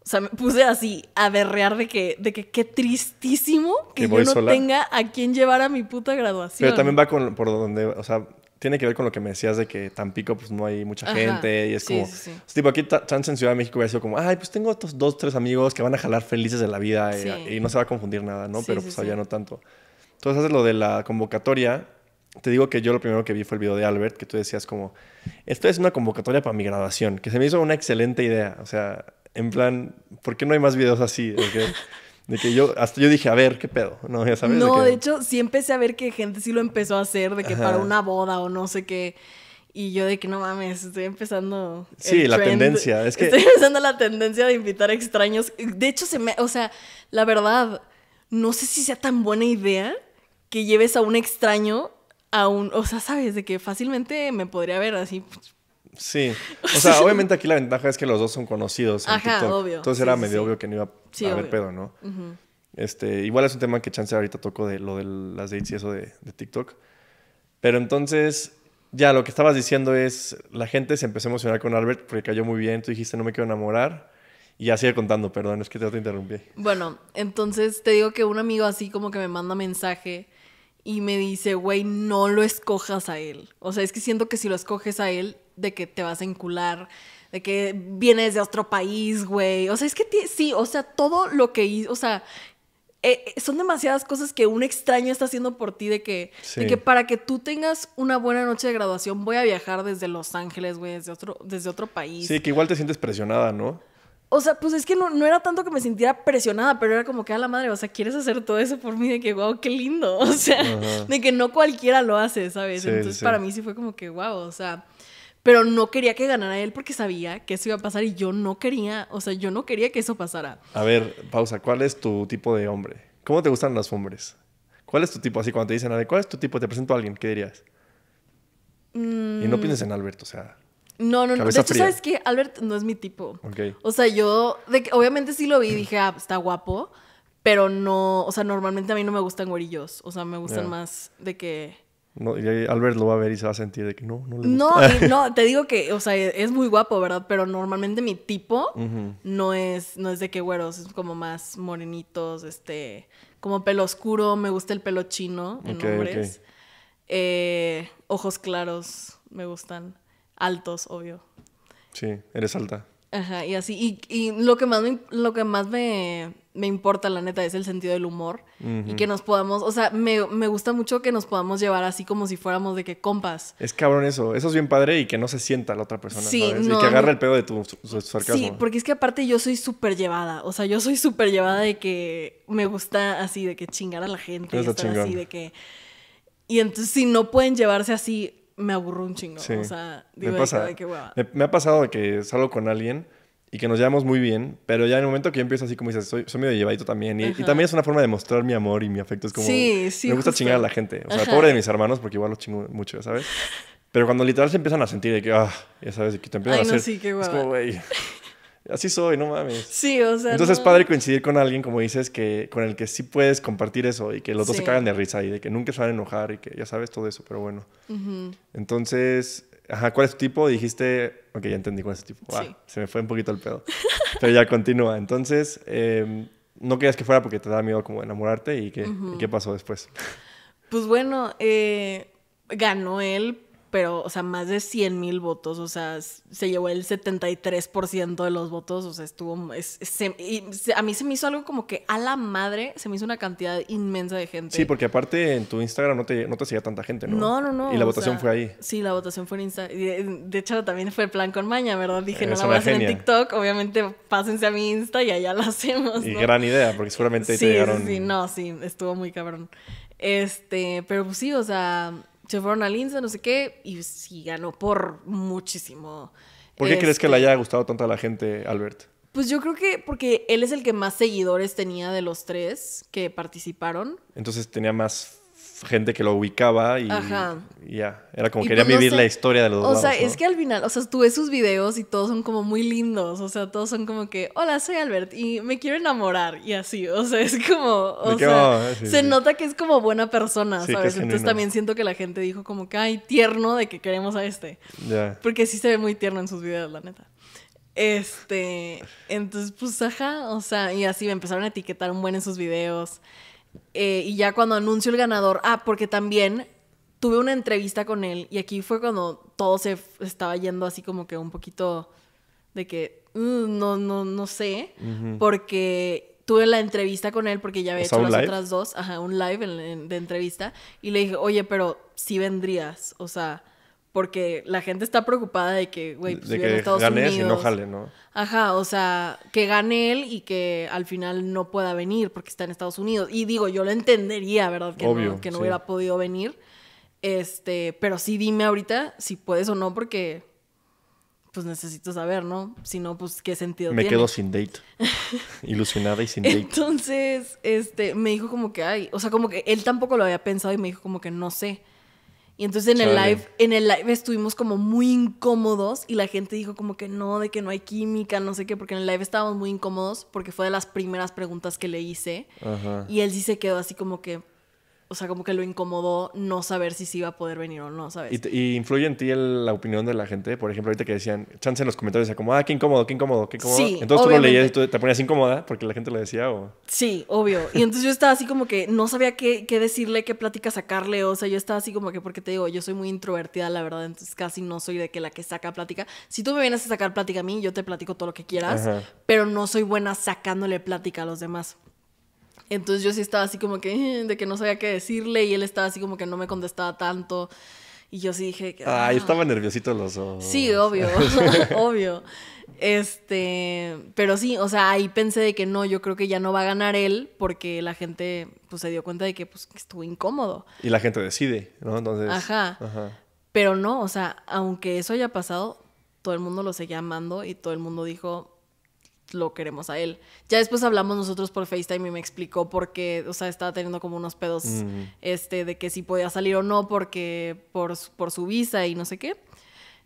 O sea, me puse así a berrear de que, de que qué tristísimo que, yo no tenga a quién llevar a mi puta graduación. Pero también va con, por donde, o sea, tiene que ver con lo que me decías de que Tampico pues no hay mucha gente y es como... Sí, pues, Tipo, aquí chance en Ciudad de México hubiera sido como, ay, pues tengo estos dos, tres amigos que van a jalar felices de la vida eh, y, no se va a confundir nada, ¿no? Pero pues allá no tanto. Entonces haces lo de la convocatoria. Te digo que yo lo primero que vi fue el video de Albert, que tú decías como, esto es una convocatoria para mi graduación, que se me hizo una excelente idea. O sea, en plan, ¿por qué no hay más videos así? De que yo, hasta yo dije, a ver, ¿qué pedo? No, ya sabes. No, de, hecho, sí empecé a ver que gente sí lo empezó a hacer, de que para una boda o no sé qué. Y yo de que no mames, estoy empezando. Sí, la tendencia. Es que... Estoy empezando la tendencia de invitar extraños. De hecho, se me. O sea, la verdad, no sé si sea tan buena idea que lleves a un extraño a un. O sea, sabes, de que fácilmente me podría ver así pues, Sí. O sea, obviamente aquí la ventaja es que los dos son conocidos. En Ajá, obvio. Entonces era medio obvio que no iba a haber pedo, ¿no? este, igual es un tema que chance ahorita toco de lo de las dates y eso de, TikTok. Pero entonces, ya lo que estabas diciendo es, la gente se empezó a emocionar con Albert porque cayó muy bien, tú dijiste no me quiero enamorar. Y ya sigue contando, perdón, es que te interrumpí. Bueno, entonces te digo que un amigo así como que me manda mensaje y me dice, güey, no lo escojas a él. O sea, es que siento que si lo escoges a él, de que te vas a encular, de que vienes de otro país, güey. O sea, es que sí, o sea, todo lo que hizo, o sea, eh, eh, son demasiadas cosas que un extraño está haciendo por ti de que, que para que tú tengas una buena noche de graduación voy a viajar desde Los Ángeles, güey, desde otro, desde otro país. Sí, que igual te sientes presionada, ¿no? O sea, pues es que no, era tanto que me sintiera presionada, pero era como que a la madre, o sea, quieres hacer todo eso por mí, de que, wow, qué lindo, o sea, de que no cualquiera lo hace, ¿sabes? Entonces para mí sí fue como que, wow, o sea, pero no quería que ganara él porque sabía que eso iba a pasar y yo no quería, o sea, yo no quería que eso pasara. A ver, pausa, ¿cuál es tu tipo de hombre? ¿Cómo te gustan los hombres? ¿Cuál es tu tipo? Así cuando te dicen, ¿cuál es tu tipo? Te presento a alguien, ¿qué dirías? Mm. Y no pienses en Alberto, o sea, no, no, no. De hecho, ¿sabes qué? Albert no es mi tipo. Okay. O sea, yo, de obviamente sí lo vi y dije, ah, está guapo, pero no, o sea, normalmente a mí no me gustan gorillos, o sea, me gustan más de que no, y Albert lo va a ver y se va a sentir de que no, no le gusta. No, no, te digo que, o sea, es muy guapo, ¿verdad? Pero normalmente mi tipo no es no es de que güeros, es como más morenitos, este, como pelo oscuro, me gusta el pelo chino en hombres. Eh, ojos claros me gustan, altos, obvio. Sí, eres alta. Ajá, y así. Y, lo que más, me, lo que más me, importa, la neta, es el sentido del humor. Y que nos podamos, o sea, me, gusta mucho que nos podamos llevar así como si fuéramos de que compas. Es cabrón eso. Eso es bien padre y que no se sienta la otra persona. Sí, No, y que agarre el pedo de tu Sí, porque es que aparte yo soy súper llevada. O sea, yo soy súper llevada de que me gusta así, de que chingar a la gente. Eso y así, de que. Y entonces, si no pueden llevarse así me aburro un chingo. O sea, me, me, ha pasado que salgo con alguien y que nos llevamos muy bien, pero ya en el momento que yo empiezo así como dices, soy, medio llevadito también. Y, también es una forma de mostrar mi amor y mi afecto. Es como, me gusta chingar a la gente. O sea, pobre de mis hermanos, porque igual los chingo mucho, ¿sabes? Pero cuando literal se empiezan a sentir de que, ah, ya sabes, de que te empiezan a hacer... es como, güey... así soy, no mames. Sí, o sea. Entonces es padre coincidir con alguien, como dices, que con el que sí puedes compartir eso y que los dos se cagan de risa y de que nunca se van a enojar y que ya sabes todo eso, pero bueno. Entonces, ajá, ¿cuál es tu tipo? Dijiste, ok, ya entendí cuál es tu tipo. Ah, se me fue un poquito el pedo. pero ya continúa. Entonces, em, no querías que fuera porque te da miedo como enamorarte y, qué pasó después. pues bueno, eh, ganó él pero, o sea, más de 100 mil votos, o sea, se llevó el 73% de los votos, o sea, estuvo, a mí se me hizo algo como que a la madre, se me hizo una cantidad inmensa de gente. Sí, porque aparte en tu Instagram no te, no te seguía tanta gente, ¿no? No, no, no. Y la votación fue ahí. Sí, la votación fue en Instagram. De hecho, también fue el plan con Maña, ¿verdad? Dije, eh, no la voy a hacer en TikTok, obviamente pásense a mi Insta y allá lo hacemos. Y gran idea, porque seguramente sí, te llegaron... Sí, no, sí, estuvo muy cabrón. Este, pero pues sí, o sea se fueron no sé qué, y sí ganó por muchísimo. ¿Por qué crees que le este, haya gustado tanto a la gente, Albert? Pues yo creo que porque él es el que más seguidores tenía de los tres que participaron. Entonces tenía más gente que lo ubicaba y ya. Era como quería pues vivir la historia de los dos. O sea, es que al final, o sea, tú sus videos y todos son como muy lindos. O sea, todos son como que, hola, soy Albert y me quiero enamorar y así. O sea, es como, o sea, ah, se nota que es como buena persona, ¿sabes? Entonces también siento que la gente dijo como que, ay, tierno de que queremos a este. Porque sí se ve muy tierno en sus videos, la neta. Este, entonces, pues, ajá, o sea, y así me empezaron a etiquetar un buen en sus videos. Eh, y ya cuando anuncio el ganador, ah, porque también tuve una entrevista con él y aquí fue cuando todo se estaba yendo así como que un poquito de que mm, no, no, no sé, porque tuve la entrevista con él porque ya había hecho las otras dos, ajá, un live de entrevista y le dije, oye, pero si vendrías, o sea, porque la gente está preocupada de que, güey, pues, gane Unidos. Y no jale, ¿no? Ajá, o sea, que gane él y que al final no pueda venir porque está en Estados Unidos. Y digo, yo lo entendería, ¿verdad? Que no, que no hubiera podido venir. Este, pero sí dime ahorita si puedes o no, porque pues necesito saber, ¿no? Si no, pues qué sentido tiene. Me quedo sin date. Ilusionada y sin date. Entonces, este, me dijo como que, hay... o sea, como que él tampoco lo había pensado y me dijo como que no sé. Y entonces en el live, en el live estuvimos como muy incómodos y la gente dijo como que no, de que no hay química, no sé qué, porque en el live estábamos muy incómodos porque fue de las primeras preguntas que le hice. Ajá. Y él sí se quedó así como que, o sea, como que lo incomodó no saber si se iba a poder venir o no, ¿sabes? ¿Y, influye en ti la opinión de la gente? Por ejemplo, ahorita que decían, chance en los comentarios, decía como, ah, qué incómodo, qué incómodo, qué incómodo. Sí, entonces tú lo leías y tú te ponías incómoda porque la gente lo decía o... Sí, obvio. Y entonces yo estaba así como que no sabía qué, decirle, qué plática sacarle, o sea, yo estaba así como que, porque te digo, yo soy muy introvertida, la verdad, entonces casi no soy de que la que saca plática. Si tú me vienes a sacar plática a mí, yo te platico todo lo que quieras, pero no soy buena sacándole plática a los demás. Entonces yo sí estaba así como que, eh", de que no sabía qué decirle y él estaba así como que no me contestaba tanto. Y yo sí dije que... Ah, ah". estaba nerviosito los ojos. Sí, obvio, obvio. Este, pero sí, o sea, ahí pensé de que no, yo creo que ya no va a ganar él porque la gente pues se dio cuenta de que pues estuvo incómodo. Y la gente decide, ¿no? Entonces... Ajá. ajá. Pero no, o sea, aunque eso haya pasado, todo el mundo lo seguía amando y todo el mundo dijo, lo queremos a él. Ya después hablamos nosotros por FaceTime y me explicó por qué, o sea, estaba teniendo como unos pedos mm. este, de que si podía salir o no porque por, su visa y no sé qué.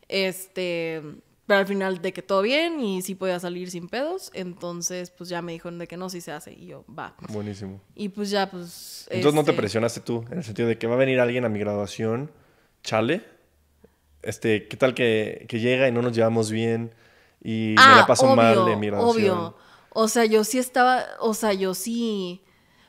Este, pero al final de que todo bien y si podía salir sin pedos, entonces pues ya me dijo de que no, si se hace y yo, va. Buenísimo. Y pues ya, pues... Entonces no te este presionaste tú, en el sentido de que va a venir alguien a mi graduación, chale, este, ¿qué tal que llega y no nos llevamos bien? y me la ah, mal Obvio. O sea, yo sí estaba, o sea, yo sí.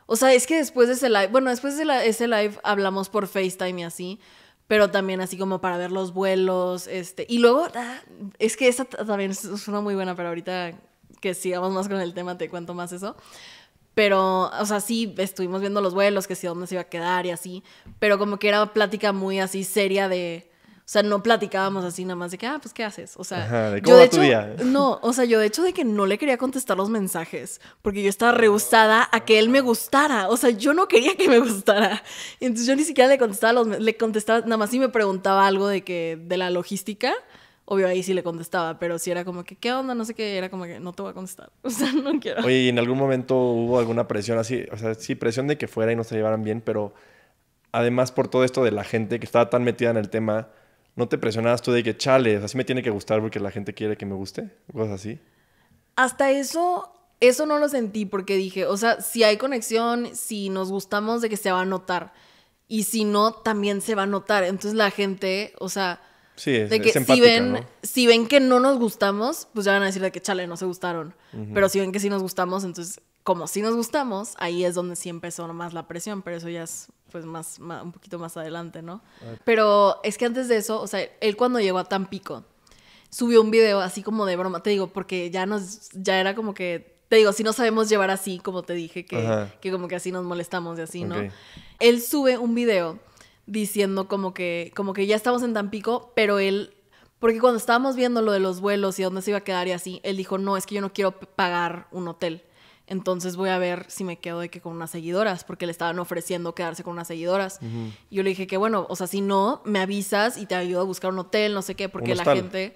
O sea, es que después de ese live, bueno, después de ese live hablamos por FaceTime y así, pero también así como para ver los vuelos, este, y luego, ah, es que esa también es una muy buena, pero ahorita que sigamos más con el tema te cuento más eso. Pero, o sea, sí, estuvimos viendo los vuelos, que si sí, dónde se iba a quedar y así, pero como que era plática muy así seria de, o sea, no platicábamos así nada más de que, ah, pues, ¿qué haces? O sea, yo de hecho, no, o sea, yo de hecho de que no le quería contestar los mensajes, porque yo estaba rehusada a que él me gustara, o sea, yo no quería que me gustara. Entonces yo ni siquiera le contestaba los, le contestaba, nada más si me preguntaba algo de que, de la logística, obvio ahí sí le contestaba, pero si era como que, ¿qué onda? No sé qué, era como que no te voy a contestar, o sea, no quiero. Oye, ¿y en algún momento hubo alguna presión así? O sea, sí, presión de que fuera y no se llevaran bien, pero además por todo esto de la gente que estaba tan metida en el tema no te presionabas tú de que, chales así me tiene que gustar porque la gente quiere que me guste, cosas así. Hasta eso, eso no lo sentí porque dije, o sea, si hay conexión, si nos gustamos, de que se va a notar. Y si no, también se va a notar. Entonces la gente, o sea, Sí, es, de que si, ven, si ven que no nos gustamos, pues ya van a decir de que chale, no se gustaron. Pero si ven que sí nos gustamos, entonces, como sí nos gustamos, ahí es donde sí empezó más la presión, pero eso ya es pues más, un poquito más adelante, ¿no? Pero es que antes de eso, o sea, él cuando llegó a Tampico, subió un video así como de broma, te digo, porque ya nos, ya era como que, te digo, si no sabemos llevar así, como te dije, que, como que así nos molestamos y así, ¿no? Él sube un video diciendo como que, como que ya estamos en Tampico, pero él porque cuando estábamos viendo lo de los vuelos y dónde se iba a quedar y así, él dijo, no, es que yo no quiero pagar un hotel entonces voy a ver si me quedo de que con unas seguidoras, porque le estaban ofreciendo quedarse con unas seguidoras. yo le dije que bueno, o sea, si no, me avisas y te ayudo a buscar un hotel, no sé qué, porque la gente...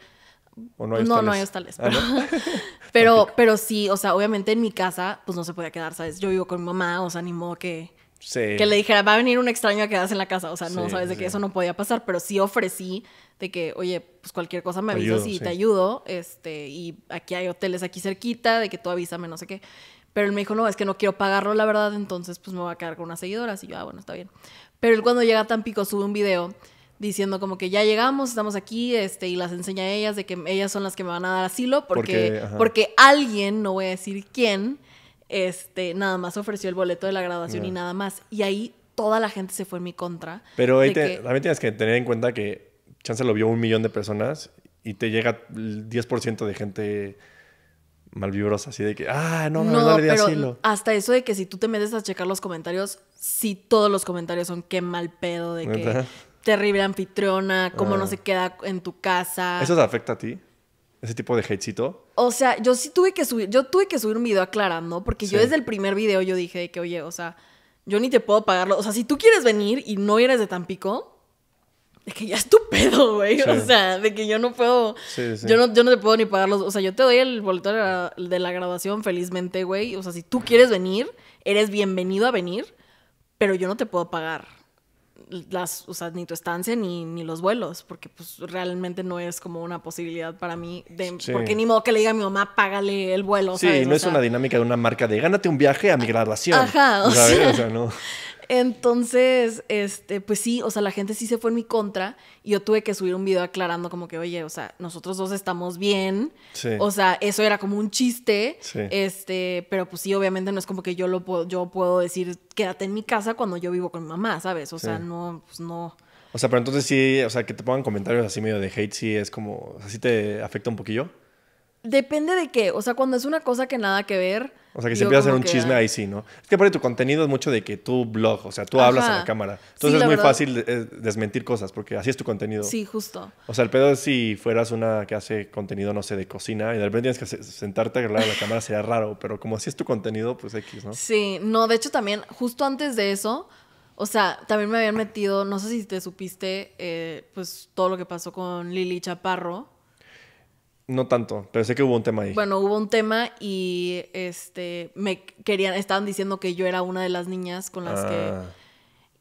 no, no, hay hostales. Ah, pero, pero, sí, o sea, obviamente en mi casa, pues no se podía quedar, ¿sabes? Yo vivo con mi mamá, o sea, ni modo que, que le dijera, va a venir un extraño a quedarse en la casa, o sea, no, ¿sabes? De que eso no podía pasar, pero sí ofrecí de que, oye, pues cualquier cosa me avisas y te ayudo, este, y aquí hay hoteles aquí cerquita, de que tú avísame, no sé qué. Pero él me dijo, no, es que no quiero pagarlo, la verdad, entonces pues me voy a quedar con unas seguidoras. Y yo, ah, bueno, está bien. Pero él cuando llega tan pico sube un video diciendo como que ya llegamos, estamos aquí, este, y las enseña a ellas de que ellas son las que me van a dar asilo porque, porque, alguien, no voy a decir quién, este, nada más ofreció el boleto de la graduación y nada más. Y ahí toda la gente se fue en mi contra. Pero ahí también tienes que tener en cuenta que Chance lo vio un millón de personas y te llega el 10% de gente malvibrosa, así de que, ah, no, no, no Hasta eso de que si tú te metes a checar los comentarios, sí todos los comentarios son qué mal pedo, de que terrible anfitriona, cómo no ah. se queda en tu casa. ¿Eso te afecta a ti? ¿Ese tipo de hatecito? O sea, yo sí tuve que subir, yo tuve que subir un video aclarando, porque yo desde el primer video yo dije de que, oye, o sea, yo ni te puedo pagarlo. O sea, si tú quieres venir y no eres de Tampico, de que ya es tu pedo, güey. O sea, de que yo no puedo. Yo, no, yo no te puedo ni pagar los. O sea, yo te doy el boleto de la, graduación, felizmente, güey. O sea, si tú quieres venir, eres bienvenido a venir, pero yo no te puedo pagar las, o sea, ni tu estancia ni, ni los vuelos, porque pues realmente no es como una posibilidad para mí, de, porque ni modo que le diga a mi mamá, págale el vuelo. Sí, no es una dinámica de una marca de gánate un viaje a mi ah, graduación. Ajá, o, Sea... o sea, no. Entonces, este, pues sí, o sea, la gente sí se fue en mi contra y yo tuve que subir un video aclarando como que, oye, o sea, nosotros dos estamos bien. O sea, eso era como un chiste. Este, pero pues sí, obviamente no es como que yo lo puedo, yo puedo decir, quédate en mi casa cuando yo vivo con mi mamá, ¿sabes? O sea, no, pues no. O sea, pero entonces sí, o sea, que te pongan comentarios así medio de hate, sí es como, así te afecta un poquillo. Depende de qué, o sea, cuando es una cosa que nada que ver o sea, que se empieza a hacer un chisme ahí sí, ¿no? Es que aparte tu contenido es mucho de que tú blog, o sea, tú hablas en la cámara. Entonces es muy fácil eh, desmentir cosas porque así es tu contenido. Sí, justo. O sea, el pedo es si fueras una que hace contenido, no sé, de cocina y de repente tienes que sentarte a hablar a la cámara, sería raro, pero como así es tu contenido, pues X, ¿no? Sí, no, de hecho también, justo antes de eso, o sea, también me habían metido, no sé si te supiste, eh, pues todo lo que pasó con Lili Chaparro no tanto, pero sé que hubo un tema ahí. Bueno, hubo un tema y este me querían, estaban diciendo que yo era una de las niñas con las que ah.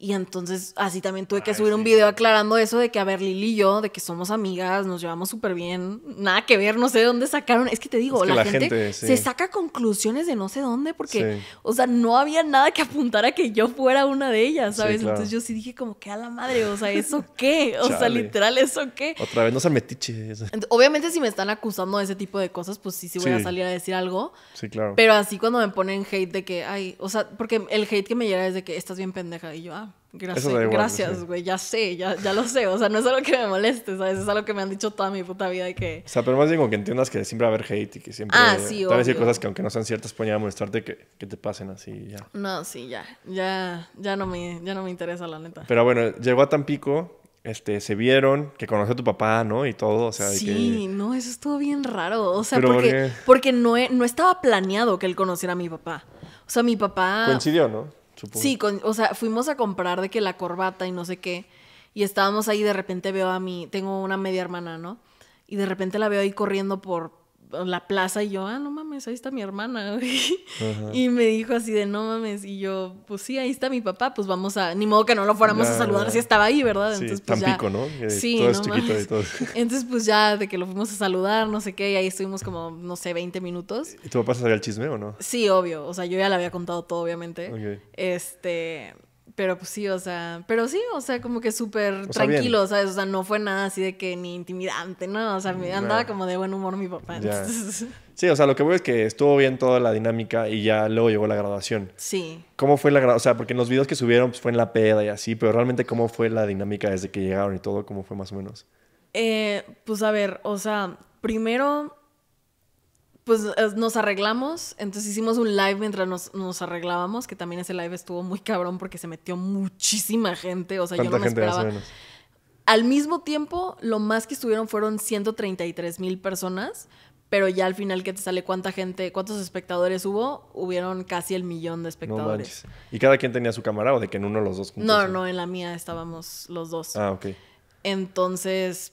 Y entonces así también tuve que subir un video aclarando eso de que, a ver, Lili y yo, de que somos amigas, nos llevamos súper bien, nada que ver, no sé de dónde sacaron. Es que te digo, la, gente, se saca conclusiones de no sé dónde porque, o sea, no había nada que apuntara a que yo fuera una de ellas, ¿sabes? Entonces yo sí dije como que a la madre, o sea, ¿eso qué? O sea, literal, ¿eso qué? Otra vez no se metiche. Obviamente si me están acusando de ese tipo de cosas, pues sí, sí voy a salir a decir algo. Sí, claro. Pero así cuando me ponen hate de que, ay, o sea, porque el hate que me llega es de que estás bien pendeja y yo, ah, Gracias, güey. Ya sé, ya, ya, lo sé. O sea, no es algo que me moleste, ¿sabes? Es algo que me han dicho toda mi puta vida y que... O sea, pero más digo que entiendas que siempre va a haber hate y que siempre... Ah, sí, a cosas que aunque no sean ciertas pueden a molestarte que, te pasen así ya. No, sí, ya. Ya, ya, no me, ya no me interesa, la neta. Pero bueno, llegó a Tampico, este, se vieron, que conoció a tu papá, ¿no? Y todo, o sea... Sí, no, eso estuvo bien raro. O sea, porque, porque no, no estaba planeado que él conociera a mi papá. O sea, mi papá... Coincidió, ¿no? Sí, o sea, fuimos a comprar de que la corbata y no sé qué. Y estábamos ahí, de repente veo a mi, tengo una media hermana, ¿no? Y de repente la veo ahí corriendo por la plaza y yo, ah, no mames, ahí está mi hermana. y me dijo así de, no mames. Y yo, pues sí, ahí está mi papá, pues vamos a, ni modo que no lo fuéramos a saludar si estaba ahí, ¿verdad? Entonces, pues Tampico, ya... ¿no? sí, Entonces, pues ya, de que lo fuimos a saludar, no sé qué, y ahí estuvimos como, no sé, 20 minutos. ¿Y tu papá sabía el chisme o no? Sí, obvio. O sea, yo ya le había contado todo, obviamente. Este pero pues sí, o sea, pero sí, o sea, como que súper tranquilo, ¿sabes? O sea, no fue nada así de que ni intimidante, ¿no? O sea, me andaba como de buen humor mi papá. Sí, o sea, lo que veo es que estuvo bien toda la dinámica y ya luego llegó la graduación. Sí. ¿Cómo fue la graduación? O sea, porque en los videos que subieron pues, fue en la peda y así, pero realmente cómo fue la dinámica desde que llegaron y todo, cómo fue más o menos. Eh, pues a ver, o sea, primero pues eh, nos arreglamos, entonces hicimos un live mientras nos, nos, arreglábamos, que también ese live estuvo muy cabrón porque se metió muchísima gente, o sea, yo no me esperaba. Al mismo tiempo, lo más que estuvieron fueron 133 mil personas, pero ya al final que te sale cuánta gente, cuántos espectadores hubo, hubieron casi el millón de espectadores. No ¿Y cada quien tenía su cámara o de que en uno los dos? Juntos, no, no, en la mía estábamos los dos. Ah, ok. Entonces,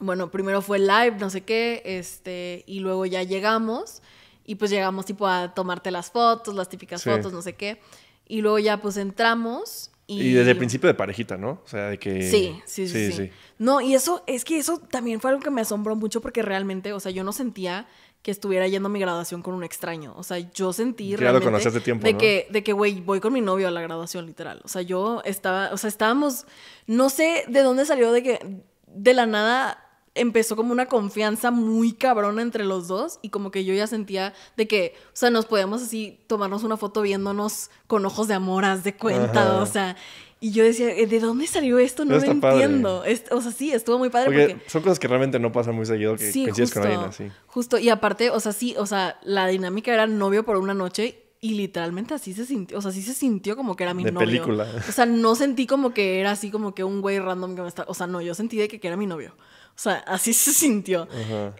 bueno, primero fue live, no sé qué, este, y luego ya llegamos y pues llegamos tipo a tomarte las fotos, las típicas fotos, no sé qué. Y luego ya pues entramos y... desde el principio de parejita, ¿no? O sea, de que... Sí sí, sí No, y eso, es que eso también fue algo que me asombró mucho porque realmente, o sea, yo no sentía que estuviera yendo a mi graduación con un extraño. O sea, yo sentí realmente... tiempo, de que, de que, güey, voy con mi novio a la graduación, literal. O sea, yo estaba, o sea, estábamos, no sé de dónde salió de que de la nada empezó como una confianza muy cabrona entre los dos y como que yo ya sentía de que, o sea, nos podíamos así tomarnos una foto viéndonos con ojos de amor, haz de cuenta, o sea, y yo decía, eh, ¿de dónde salió esto? No lo entiendo. o sea, sí, estuvo muy padre. Porque, son cosas que realmente no pasan muy seguido que sí, con alguien así. Justo, y aparte, o sea, sí, o sea, la dinámica era novio por una noche y literalmente así se sintió, o sea, sí se sintió como que era mi novio. película. O sea, no sentí como que era así como que un güey random que me está o sea, no, yo sentí de que era mi novio. O sea, así se sintió.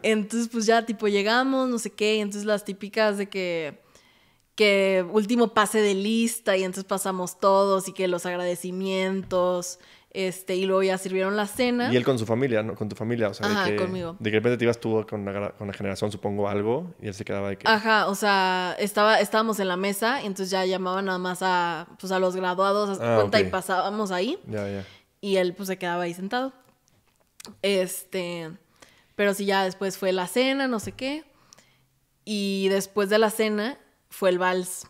Entonces, pues ya, tipo, llegamos, no sé qué, y entonces las típicas de que, que último pase de lista, y entonces pasamos todos, y que los agradecimientos, este, y luego ya sirvieron la cena. Y él con su familia, ¿no? Con tu familia, o sea, de que, conmigo. De repente te ibas tú con la con generación, supongo, algo, y él se quedaba ahí. Ajá, o sea, estaba, estábamos en la mesa, y entonces ya llamaban nada más a, pues, a los graduados, a ah, cuenta, y pasábamos ahí. Ya, ya. Y él, pues, se quedaba ahí sentado. Este, pero si ya después fue la cena, no sé qué. Y después de la cena fue el vals.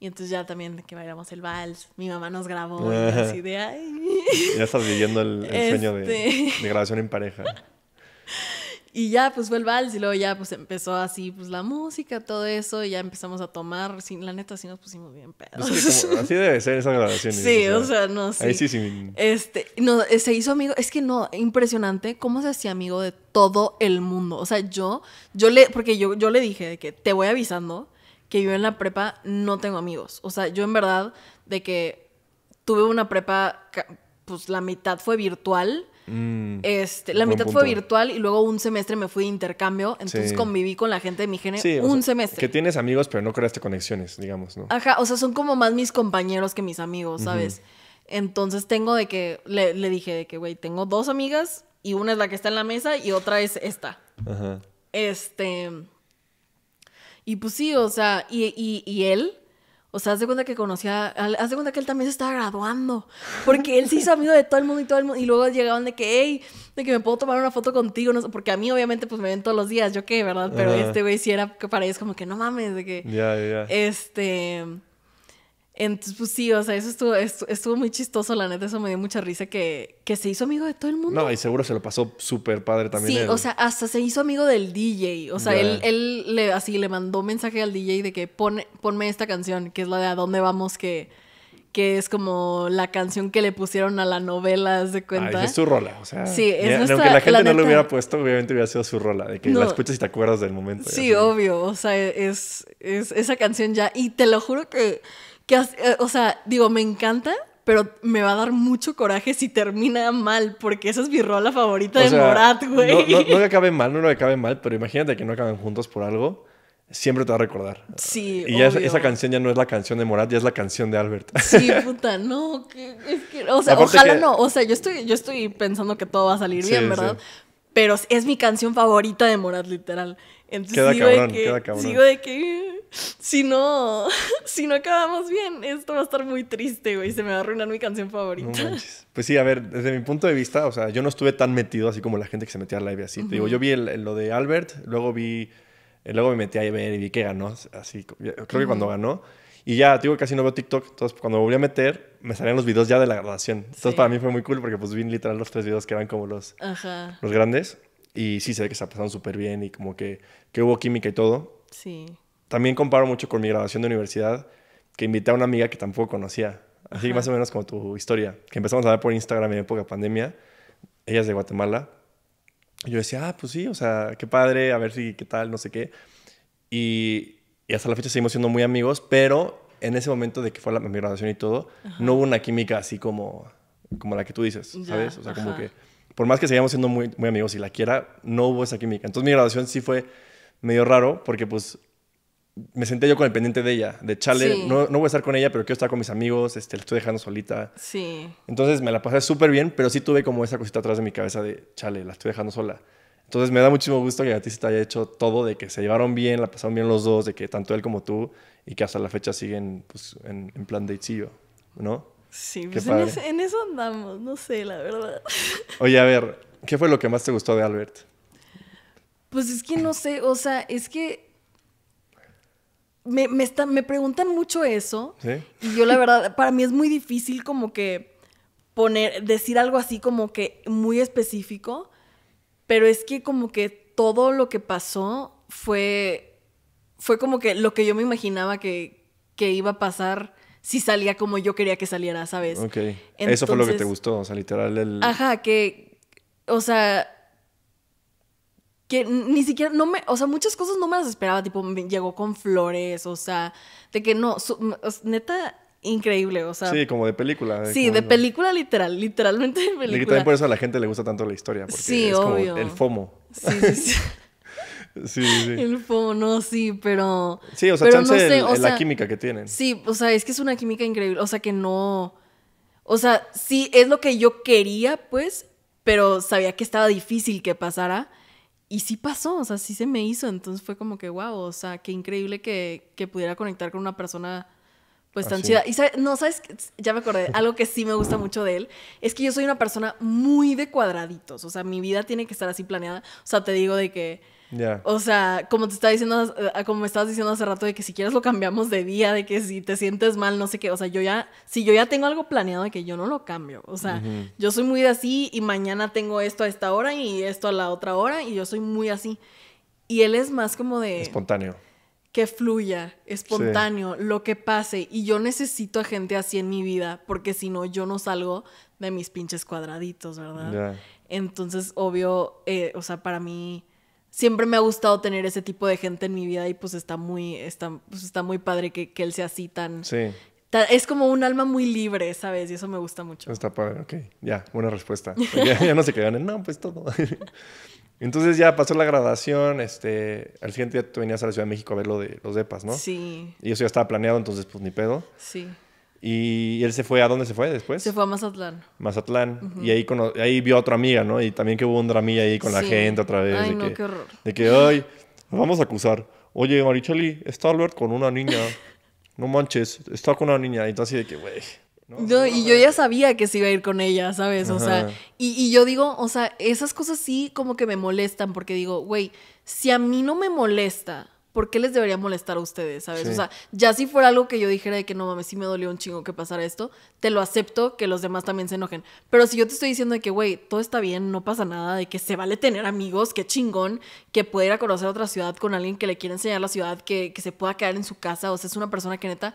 Y entonces ya también que bailamos el vals. Mi mamá nos grabó así de ay. Ya estás viviendo el, sueño de, este. de grabación en pareja. Y ya, pues fue el vals y luego ya, pues empezó así, pues la música, todo eso, y ya empezamos a tomar. Sin, la neta, sí nos pusimos bien pedos. así debe ser esa grabación. sí, o ah, sea, no sé. Ahí sí, sí. Este, no, eh, se hizo amigo. Es que no, impresionante cómo se hacía amigo de todo el mundo. O sea, yo, yo le, porque yo, yo le dije de que te voy avisando que yo en la prepa no tengo amigos. O sea, yo en verdad, de que tuve una prepa, pues la mitad fue virtual Mm, este, la mitad fue virtual y luego un semestre me fui de intercambio, entonces conviví con la gente de mi género un semestre. Que tienes amigos, pero no creaste conexiones, digamos, ¿no? Ajá, o sea, son como más mis compañeros que mis amigos, ¿sabes? Entonces tengo de que, le, dije de que, güey, tengo dos amigas y una es la que está en la mesa y otra es esta. Ajá. Este. Y pues sí, o sea, y él o sea, haz de cuenta que conocía, haz de cuenta que él también se estaba graduando, porque él se hizo amigo de todo el mundo y todo el mundo, y luego llegaban de que, hey, de que me puedo tomar una foto contigo, no sé, porque a mí obviamente pues me ven todos los días, yo qué, ¿verdad? Pero este güey sí era, que para ellos como que no mames, de que, ya, ya. este... Entonces, pues sí, o sea, eso estuvo, estuvo muy chistoso, la neta, eso me dio mucha risa que, que se hizo amigo de todo el mundo. No, y seguro se lo pasó súper padre también. Sí, o sea, hasta se hizo amigo del DJ. O sea, él, él así le mandó mensaje al DJ de que pone, ponme esta canción, que es la de A dónde vamos, que, que es como la canción que le pusieron a la novela, de cuenta? es su rola, o sea. Sí, Aunque la gente no lo hubiera puesto, obviamente hubiera sido su rola, de que la escuchas y te acuerdas del momento. Sí, obvio, o sea, es, es esa canción ya. Y te lo juro que eh, o sea, digo, me encanta, pero me va a dar mucho coraje si termina mal, porque esa es mi rola favorita de Morat, güey. No, no, acabe mal, no, le acabe mal, pero imagínate que no acaben juntos por algo. Siempre te va a recordar. Sí. Y esa, canción ya no es la canción de Morat, ya es la canción de Albert. Sí, puta, no. Que, o sea, ojalá no. O sea, yo estoy, yo estoy pensando que todo va a salir bien, ¿verdad? Pero es mi canción favorita de Morat, literal. Entonces queda sigo cabrón, de que, queda cabrón. Sigo de que si no, si no acabamos bien, esto va a estar muy triste, güey. Se me va a arruinar mi canción favorita. pues sí, a ver, desde mi punto de vista, o sea, yo no estuve tan metido así como la gente que se metía al live así. Te digo, yo vi lo de Albert, luego vi, eh, luego me metí a ver y vi que ganó, así, creo que cuando ganó. Y ya, digo, casi no veo TikTok. Entonces, cuando me volví a meter, me salían los videos ya de la grabación. Entonces, para mí fue muy cool porque pues vi literal los tres videos que eran como los, los grandes. Y sí se ve que se ha pasado súper bien y como que, que hubo química y todo. Sí. También comparo mucho con mi graduación de universidad, que invité a una amiga que tampoco conocía. Así más o menos como tu historia, que empezamos a ver por Instagram en época pandemia. Ella es de Guatemala. Y yo decía, ah, pues sí, o sea, qué padre, a ver si qué tal, no sé qué. Y, hasta la fecha seguimos siendo muy amigos, pero en ese momento de que fue la, mi graduación y todo, no hubo una química así como, como la que tú dices, ¿sabes? o sea, como que por más que seguíamos siendo muy, muy amigos y la quiera, no hubo esa química. Entonces mi graduación sí fue medio raro porque pues me senté yo con el pendiente de ella, de chale, no, voy a estar con ella, pero quiero estar con mis amigos, este, la estoy dejando solita. Sí. Entonces me la pasé súper bien, pero sí tuve como esa cosita atrás de mi cabeza de chale, la estoy dejando sola. Entonces me da muchísimo gusto que a ti se te haya hecho todo, de que se llevaron bien, la pasaron bien los dos, de que tanto él como tú, y que hasta la fecha siguen pues, en, plan de datecillo, ¿no? Sí, pues en, eso andamos, no sé, la verdad. Oye, a ver, ¿qué fue lo que más te gustó de Albert? Pues es que no sé, o sea, es que me, me preguntan mucho eso. Y yo la verdad, para mí es muy difícil como que poner, decir algo así como que muy específico, pero es que como que todo lo que pasó fue, fue como que lo que yo me imaginaba que, que iba a pasar si salía como yo quería que saliera, ¿sabes? Ok. Eso fue lo que te gustó, o sea, literal el... Ajá, que, o sea, que ni siquiera, no me, o sea, muchas cosas no me las esperaba, tipo, me llegó con flores, o sea, de que no, neta, increíble, o sea. Sí, como de película. sí, de película literal, literalmente de película. Y también por eso a la gente le gusta tanto la historia, porque es como el FOMO. Sí, sí, sí. Sí, El fono, sí, pero. Sí, o sea, chance la química que tienen. Sí, o sea, es que es una química increíble. O sea, que no. O sea, sí, es lo que yo quería, pues, pero sabía que estaba difícil que pasara. Y sí pasó, o sea, sí se me hizo. Entonces fue como que, wow, o sea, qué increíble que, que pudiera conectar con una persona pues tan chida. Y no, sabes, ya me acordé, algo que sí me gusta mucho de él es que yo soy una persona muy de cuadraditos, o sea, mi vida tiene que estar así planeada. O sea, te digo de que o sea, como te estaba diciendo, eh, como me estabas diciendo hace rato, de que si quieres lo cambiamos de día, de que si te sientes mal, no sé qué. O sea, yo ya, si yo ya tengo algo planeado, de que yo no lo cambio. O sea, yo soy muy de así y mañana tengo esto a esta hora y esto a la otra hora y yo soy muy así. Y él es más como de... Espontáneo. Que fluya, espontáneo, lo que pase. Y yo necesito a gente así en mi vida, porque si no, yo no salgo de mis pinches cuadraditos, ¿verdad? Entonces, obvio, eh, o sea, para mí siempre me ha gustado tener ese tipo de gente en mi vida y pues está muy, está, pues está muy padre que, que él sea así tan, sí. Es como un alma muy libre, ¿sabes? Y eso me gusta mucho. Está padre, ok. Ya, buena respuesta. Ya, no se quedan en, no, pues todo. Entonces ya pasó la graduación, este, al siguiente día tú venías a la Ciudad de México a ver lo de los depas, ¿no? Sí. Y eso ya estaba planeado, entonces pues ni pedo. Sí. Y él se fue, ¿a dónde se fue después? Se fue a Mazatlán. Mazatlán. Y ahí, ahí vio a otra amiga, ¿no? Y también que hubo un dramilla ahí con la gente otra vez. Ay, de que, qué horror. De que, ay, nos vamos a acusar. Oye, Marichali, está Albert con una niña. No manches, está con una niña. Y así de que, güey. No, y yo ya sabía que se iba a ir con ella, ¿sabes? O sea, y, y, yo digo, o sea, esas cosas sí como que me molestan porque digo, güey, si a mí no me molesta ¿por qué les debería molestar a ustedes? ¿Sabes? O sea, ya si fuera algo que yo dijera de que no mames, sí me dolió un chingo que pasara esto, te lo acepto que los demás también se enojen. Pero si yo te estoy diciendo de que, güey, todo está bien, no pasa nada, de que se vale tener amigos, qué chingón, que pueda conocer otra ciudad con alguien que le quiera enseñar la ciudad, que, se pueda quedar en su casa, o sea, es una persona que neta,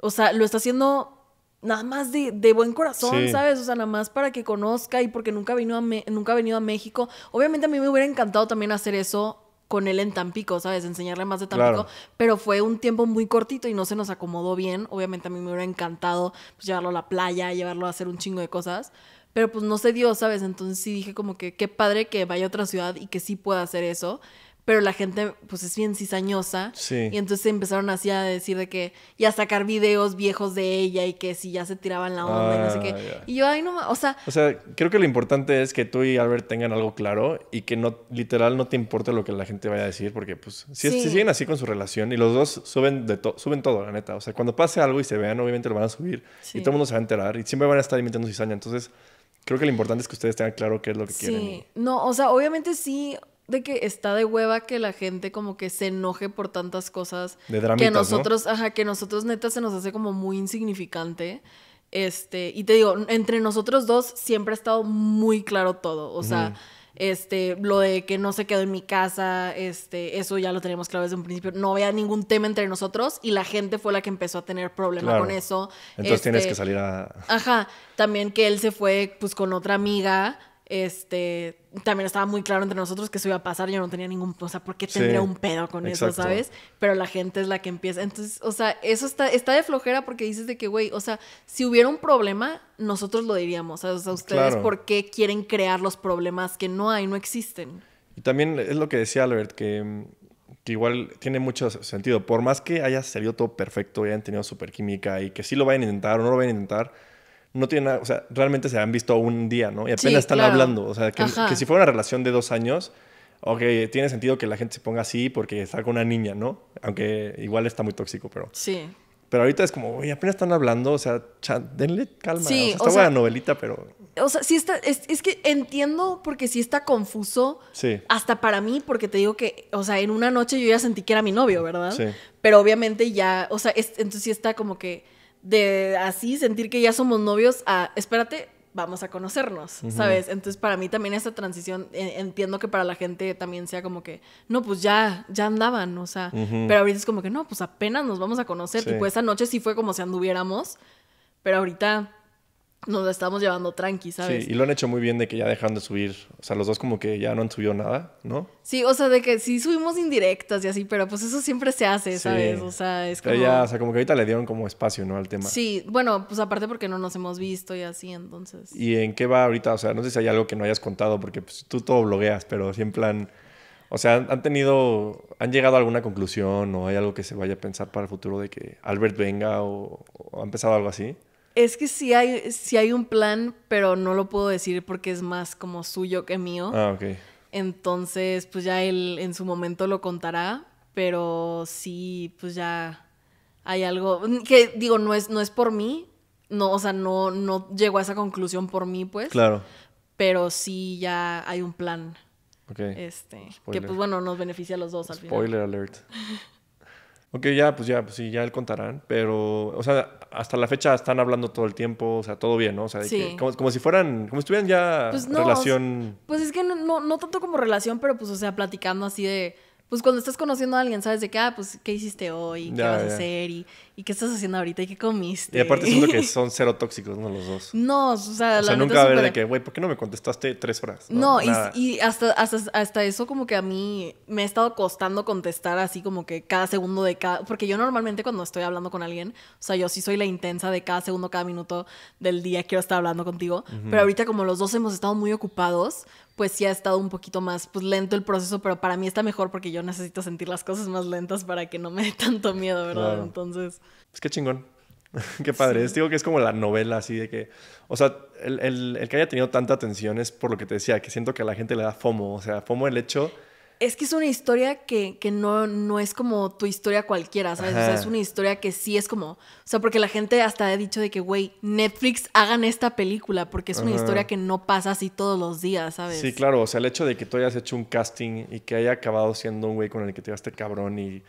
o sea, lo está haciendo nada más de, buen corazón, ¿sabes? O sea, nada más para que conozca y porque nunca, vino a nunca ha venido a México. Obviamente a mí me hubiera encantado también hacer eso con él en Tampico, ¿sabes? Enseñarle más de Tampico. Pero fue un tiempo muy cortito y no se nos acomodó bien. Obviamente a mí me hubiera encantado pues, llevarlo a la playa, llevarlo a hacer un chingo de cosas. Pero pues no se dio, ¿sabes? Entonces sí dije como que qué padre que vaya a otra ciudad y que sí pueda hacer eso pero la gente pues es bien cizañosa. Y entonces empezaron así a decir de que, y a sacar videos viejos de ella y que si ya se tiraban la onda y no sé qué. Ah, y yo, ahí no, o sea... O sea, creo que lo importante es que tú y Albert tengan algo claro y que no, literal, no te importe lo que la gente vaya a decir, porque pues si, siguen así con su relación y los dos suben, de suben todo, la neta. O sea, cuando pase algo y se vean, obviamente lo van a subir y todo el mundo se va a enterar y siempre van a estar imitando cizaña. Entonces... Creo que lo importante es que ustedes tengan claro qué es lo que quieren. Sí, no, o sea, obviamente sí, de que está de hueva que la gente como que se enoje por tantas cosas. que nosotros, ajá, que nosotros neta se nos hace como muy insignificante. Este, y te digo, entre nosotros dos siempre ha estado muy claro todo. O sea, este, lo de que no se quedó en mi casa, este, eso ya lo teníamos claro desde un principio. No había ningún tema entre nosotros y la gente fue la que empezó a tener problema con eso. Entonces tienes este, que salir a. Ajá. También que él se fue pues con otra amiga este, también estaba muy claro entre nosotros que eso iba a pasar, yo no tenía ningún, o sea, ¿por qué tendría un pedo con eso, sabes? Pero la gente es la que empieza. Entonces, o sea, eso está, de flojera porque dices de que, güey, o sea, si hubiera un problema, nosotros lo diríamos, o sea, ustedes por qué quieren crear los problemas que no hay, no existen. Y también es lo que decía Albert, que, igual tiene mucho sentido, por más que haya salido todo perfecto y hayan tenido super química y que sí lo vayan a intentar o no lo vayan a intentar, no tienen nada, o sea, realmente se han visto un día, ¿no? Y apenas están hablando, o sea, que, si fuera una relación de dos años, que tiene sentido que la gente se ponga así porque está con una niña, ¿no? Aunque igual está muy tóxico, pero... Sí. Pero ahorita es como, oye, apenas están hablando, o sea, denle calma. Sí, o está buena novelita, pero... O sea, sí está, es, que entiendo porque sí está confuso. Sí. Hasta para mí, porque te digo que, o sea, en una noche yo ya sentí que era mi novio, ¿verdad? Sí. Pero obviamente ya, o sea, entonces sí está como que de así sentir que ya somos novios a, espérate, vamos a conocernos, ¿sabes? Entonces para mí también esta transición, entiendo que para la gente también sea como que, no, pues ya, ya andaban, o sea, pero ahorita es como que, no, pues apenas nos vamos a conocer, tipo esa noche sí fue como si anduviéramos, pero ahorita nos estamos llevando tranqui, ¿sabes? Sí, y lo han hecho muy bien de que ya dejan de subir. O sea, los dos como que ya no han subido nada, ¿no? Sí, o sea, de que sí subimos indirectas y así, pero pues eso siempre se hace, ¿sabes? O sea, es como... o sea, como que ahorita le dieron como espacio, ¿no? Al tema. Sí, bueno, pues aparte porque no nos hemos visto y así, entonces... ¿Y en qué va ahorita? O sea, no sé si hay algo que no hayas contado, porque pues, tú todo blogueas, pero si en plan... O sea, ¿han tenido, han llegado a alguna conclusión o hay algo que se vaya a pensar para el futuro de que Albert venga o ha empezado algo así? Es que sí hay, hay un plan, pero no lo puedo decir porque es más como suyo que mío. Ah, ok. Entonces, pues ya él en su momento lo contará, pero sí, pues ya hay algo mm, que digo, no es, no es por mí, no, o sea, no, no llegó a esa conclusión por mí, pues. Claro. Pero sí ya hay un plan. Ok. Este, que pues bueno, nos beneficia a los dos al final. Spoiler alert. Ok, ya, pues ya, pues sí, ya él contarán, pero, o sea, hasta la fecha están hablando todo el tiempo, o sea, todo bien, ¿no? O sea, como, si fueran, como si estuvieran ya pues relación. Pues es que no, no, tanto como relación, pero pues, o sea, platicando así de, pues cuando estás conociendo a alguien, sabes de qué, ah, pues, ¿qué hiciste hoy? ¿Qué vas a hacer? Y, ¿y qué estás haciendo ahorita? ¿Y qué comiste? Y aparte siento que son cero tóxicos, ¿no? Los dos. No, o sea, o sea nunca va a haber de que, güey, ¿por qué no me contestaste tres horas? No, y, hasta, hasta, eso como que a mí me ha estado costando contestar así como que cada segundo de cada... Porque yo normalmente cuando estoy hablando con alguien, o sea, yo sí soy la intensa de cada segundo, cada minuto del día quiero estar hablando contigo. Pero ahorita como los dos hemos estado muy ocupados, pues sí ha estado un poquito más pues, lento el proceso, pero para mí está mejor porque yo necesito sentir las cosas más lentas para que no me dé tanto miedo, ¿verdad? Entonces, es que chingón. qué padre. Es, digo que es como la novela así de que. O sea, el, que haya tenido tanta atención es por lo que te decía, que siento que a la gente le da FOMO. O sea, FOMO el hecho. Es que es una historia que, no, no es como tu historia cualquiera, ¿sabes? O sea, es una historia que sí es como. O sea, porque la gente hasta ha dicho de que, güey, Netflix hagan esta película, porque es una historia que no pasa así todos los días, ¿sabes? Sí, claro. O sea, el hecho de que tú hayas hecho un casting y que haya acabado siendo un güey con el que te este cabrón y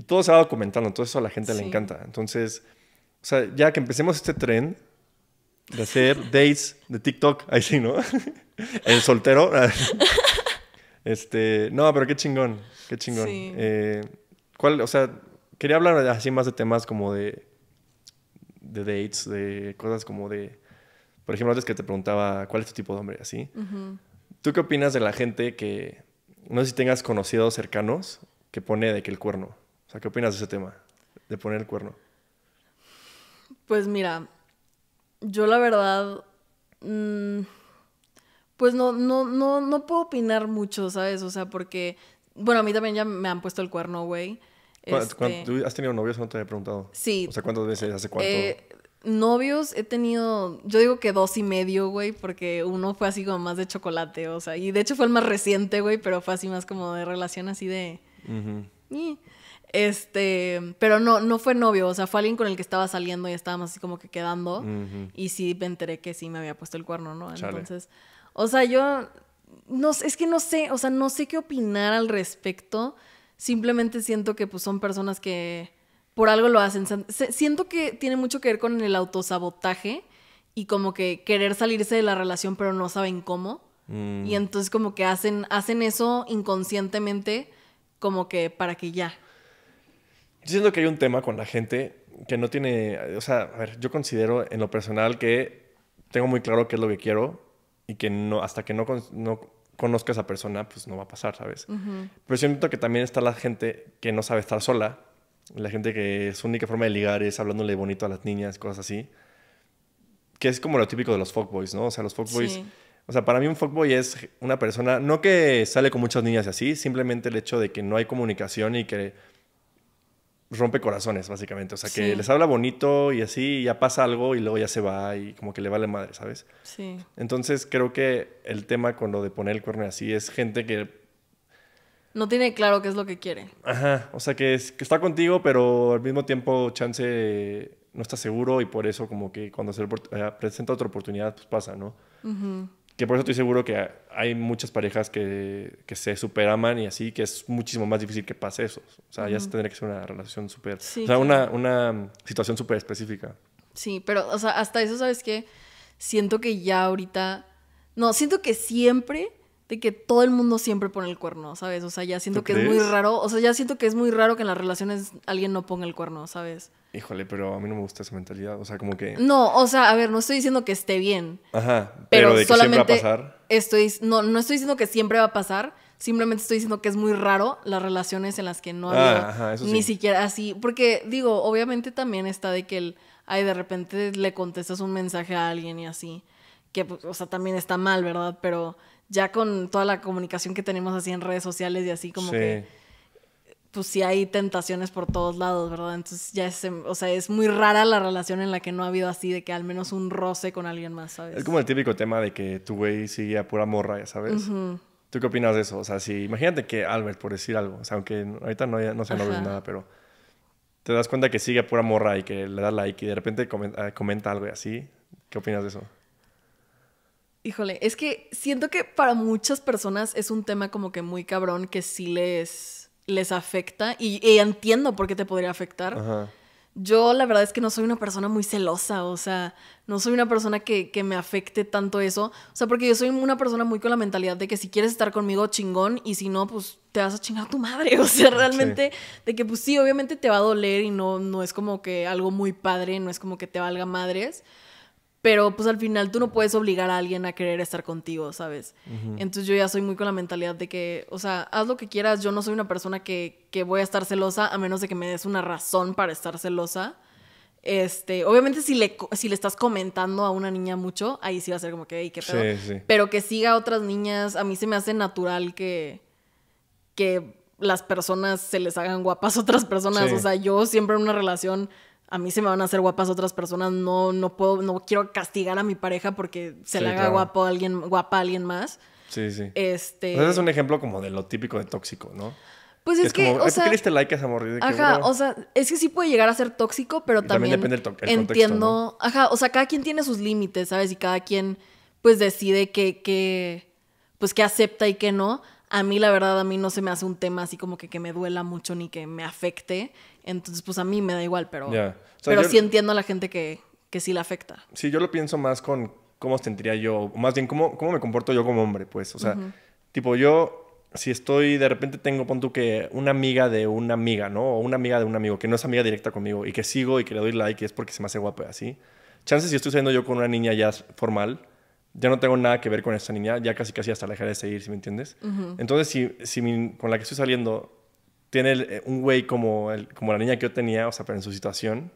y todo se va documentando, todo eso a la gente le encanta. Entonces, o sea, ya que empecemos este tren de hacer dates de TikTok, ahí sí, ¿no? El soltero. Este, no, pero qué chingón, qué chingón. Eh, ¿Cuál, o sea, quería hablar así más de temas como de, de dates, de cosas como de, por ejemplo, antes que te preguntaba, ¿cuál es tu tipo de hombre? Así. ¿Tú qué opinas de la gente que, no sé si tengas conocidos cercanos, que pone de que el cuerno? O sea, ¿qué opinas de ese tema? De poner el cuerno. Pues mira, yo la verdad. Mm, pues no, no, no, no puedo opinar mucho, ¿sabes? O sea, porque. Bueno, a mí también ya me han puesto el cuerno, güey. Este, ¿Tú has tenido novios? No te había preguntado. Sí. O sea, ¿cuántas veces? ¿Hace cuánto? Eh, novios he tenido, yo digo que dos y medio, güey, porque uno fue así como más de chocolate, o sea, y de hecho fue el más reciente, güey, pero fue así más como de relación así de... Este, pero no, no fue novio, o sea, fue alguien con el que estaba saliendo y estábamos así como que quedando. Y sí me enteré que sí me había puesto el cuerno, ¿no? Entonces, o sea, yo no, es que no sé, o sea, no sé qué opinar al respecto. Simplemente siento que pues son personas que por algo lo hacen. Siento que tiene mucho que ver con el autosabotaje y como que querer salirse de la relación pero no saben cómo. Mm. Y entonces como que hacen, hacen eso inconscientemente como que para que ya, siento que hay un tema con la gente que no tiene, o sea, a ver, yo considero en lo personal que tengo muy claro qué es lo que quiero y que no, hasta que no, no conozca a esa persona, pues no va a pasar, ¿sabes? Pero siento que también está la gente que no sabe estar sola, la gente que su única forma de ligar es hablándole bonito a las niñas, cosas así, que es como lo típico de los fuckboys, ¿no? O sea, los fuckboys... O sea, para mí un fuckboy es una persona, no que sale con muchas niñas y así, simplemente el hecho de que no hay comunicación y que rompe corazones, básicamente. O sea, que les habla bonito y así, ya pasa algo y luego ya se va y como que le vale madre, ¿sabes? Sí. Entonces creo que el tema con lo de poner el cuerno así es gente que... No tiene claro qué es lo que quiere. Ajá, o sea, que, es, que está contigo, pero al mismo tiempo chance no está seguro y por eso como que cuando se eh, presenta otra oportunidad, pues pasa, ¿no? Ajá que por eso estoy seguro que hay muchas parejas que, se superaman y así, que es muchísimo más difícil que pase eso. O sea, ya tendría que ser una relación súper... o sea, una, una, situación súper específica. Sí, pero, o sea, hasta eso, ¿sabes qué? Siento que ya ahorita... No, siento que siempre de que todo el mundo siempre pone el cuerno, ¿sabes? O sea, ya siento que es muy raro, o sea, ya siento que es muy raro que en las relaciones alguien no ponga el cuerno, ¿sabes? Híjole, pero a mí no me gusta esa mentalidad, o sea, como que... No, o sea, a ver, no estoy diciendo que esté bien. Ajá, pero, solamente siempre va a pasar. Estoy, no, no estoy diciendo que siempre va a pasar, simplemente estoy diciendo que es muy raro las relaciones en las que no ah, había ni siquiera así, porque digo, obviamente también está de que el, ay, de repente le contestas un mensaje a alguien y así, que, pues, o sea, también está mal, ¿verdad? Pero ya con toda la comunicación que tenemos así en redes sociales y así como que pues sí hay tentaciones por todos lados, ¿verdad? Entonces ya es, em, o sea, es muy rara la relación en la que no ha habido así de que al menos un roce con alguien más, ¿sabes? Es como el típico tema de que tu güey sigue a pura morra, ¿sabes? ¿Tú qué opinas de eso? O sea, si imagínate que Albert, por decir algo, o sea, aunque ahorita no, no se nada, pero te das cuenta que sigue a pura morra y que le da like y de repente comenta, ah, comenta algo así, ¿qué opinas de eso? Híjole, es que siento que para muchas personas es un tema como que muy cabrón que sí les, les afecta y, entiendo por qué te podría afectar. Yo la verdad es que no soy una persona muy celosa, o sea, no soy una persona que, me afecte tanto eso, o sea, porque yo soy una persona muy con la mentalidad de que si quieres estar conmigo, chingón, y si no, pues te vas a chingar tu madre, o sea, realmente, de que pues sí, obviamente te va a doler y no, no es como que algo muy padre, no es como que te valga madres, pero pues al final tú no puedes obligar a alguien a querer estar contigo, ¿sabes? Entonces yo ya soy muy con la mentalidad de que, o sea, haz lo que quieras, yo no soy una persona que, voy a estar celosa a menos de que me des una razón para estar celosa. Este, obviamente si le, si le estás comentando a una niña mucho, ahí sí va a ser como que, qué pedo. Pero que siga a otras niñas, a mí se me hace natural que, que las personas se les hagan guapas a otras personas. O sea, yo siempre en una relación a mí se me van a hacer guapas otras personas, no, no puedo, no quiero castigar a mi pareja porque se le haga guapo alguien, guapa a alguien más. Sí, sí. Este... es un ejemplo como de lo típico de tóxico, ¿no? Pues es, que, o sea, like Ajá, o sea, es que sí puede llegar a ser tóxico, pero también, depende del entiendo, ajá, o sea, cada quien tiene sus límites, ¿sabes? Y cada quien, pues, decide que, pues, acepta y qué no. A mí, la verdad, a mí no se me hace un tema así como que, que me duela mucho ni que me afecte. Entonces, pues a mí me da igual, pero, pero sí entiendo a la gente que, que sí la afecta. Sí, yo lo pienso más con cómo sentiría yo, más bien cómo, cómo me comporto yo como hombre, pues. O sea, tipo, yo, si estoy, de repente tengo, pon tú que una amiga de una amiga, ¿no? O una amiga de un amigo que no es amiga directa conmigo y que sigo y que le doy like y es porque se me hace y así. Chances si estoy saliendo yo con una niña ya formal, ya no tengo nada que ver con esa niña, ya casi casi hasta la dejaré de seguir, si me entiendes? Entonces, si, si con la que estoy saliendo tiene eh, un güey como, el, como la niña que yo tenía, o sea, pero en su situación,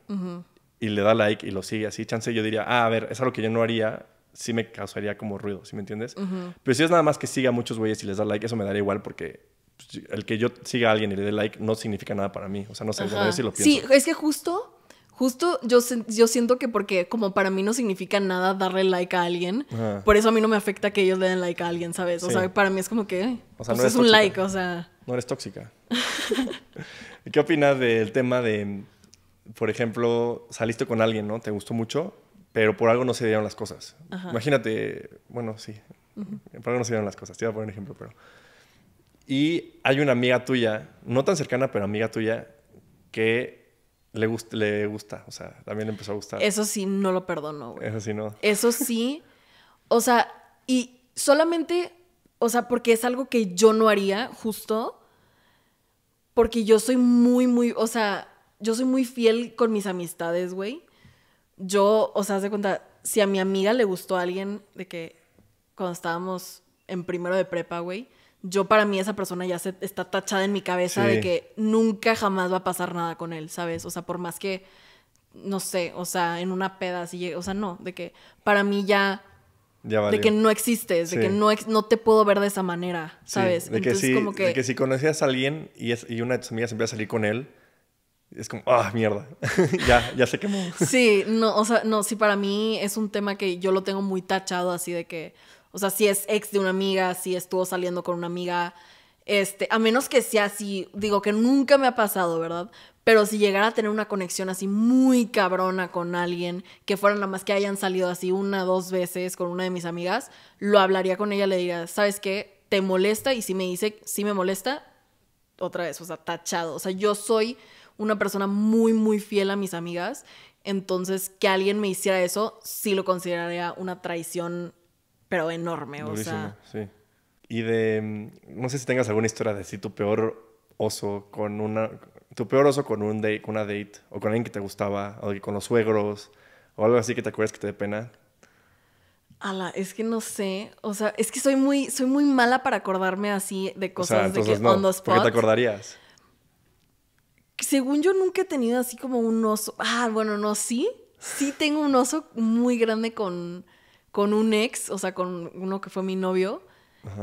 y le da like y lo sigue así, chance yo diría, ah, a ver, es algo que yo no haría, sí me causaría como ruido, ¿sí me entiendes? Pero si es nada más que siga a muchos güeyes y les da like, eso me daría igual porque pues, el que yo siga a alguien y le dé like no significa nada para mí. O sea, no sé, si lo pienso. Sí, es que justo Justo yo, yo siento que porque como para mí no significa nada darle like a alguien, por eso a mí no me afecta que ellos le den like a alguien, ¿sabes? O sea, para mí es como que pues, es un like, o sea... No eres tóxica. ¿Qué opinas del tema de, por ejemplo, saliste con alguien, ¿no? Te gustó mucho, pero por algo no se dieron las cosas. Imagínate, bueno, sí, por algo no se dieron las cosas. Te voy a poner un ejemplo, pero... Y hay una amiga tuya, no tan cercana, pero amiga tuya, que le, le gusta, o sea, también le empezó a gustar. Eso sí, no lo perdono, güey. Eso sí, no. Eso sí, o sea, y solamente, o sea, porque es algo que yo no haría, justo, porque yo soy muy, muy, o sea, yo soy muy fiel con mis amistades, güey. Yo, o sea, haz de cuenta, si a mi amiga le gustó a alguien de que cuando estábamos en primero de prepa, güey, yo para mí esa persona ya se está tachada en mi cabeza de que nunca jamás va a pasar nada con él, ¿sabes? O sea, por más que, no sé, o sea, en una peda así, o sea, no, de que para mí ya de que no existes, de que no, no te puedo ver de esa manera, ¿sabes? de, que si, conocías a alguien y, es, una de tus amigas empieza a salir con él, es como, ah, mierda, ya, ya se quemó. sí, no, o sea, no, sí, para mí es un tema que yo lo tengo muy tachado, así de que, o sea, si es ex de una amiga, si estuvo saliendo con una amiga, este, a menos que sea así, digo que nunca me ha pasado, ¿verdad? Pero si llegara a tener una conexión así muy cabrona con alguien, que fuera nada más que hayan salido así una, dos veces con una de mis amigas, lo hablaría con ella, le diría, ¿sabes qué? ¿Te molesta? Y si me dice, sí me molesta, otra vez, o sea, tachado. O sea, yo soy una persona muy, muy fiel a mis amigas. Entonces, que alguien me hiciera eso, sí lo consideraría una traición, pero enorme. o sea. Sí. Y de. Mm, no sé si tengas alguna historia de si tu peor oso con una tu peor oso con, un date, con una date o con alguien que te gustaba o con los suegros o algo así que te acuerdas que te dé pena? Ala, es que no sé, o sea, es que soy muy, soy muy mala para acordarme así de cosas de que on spot. ¿Por qué te acordarías? Según yo nunca he tenido así como un oso. Ah, bueno, no, sí. Sí tengo un oso muy grande con, con un ex, o sea, con uno que fue mi novio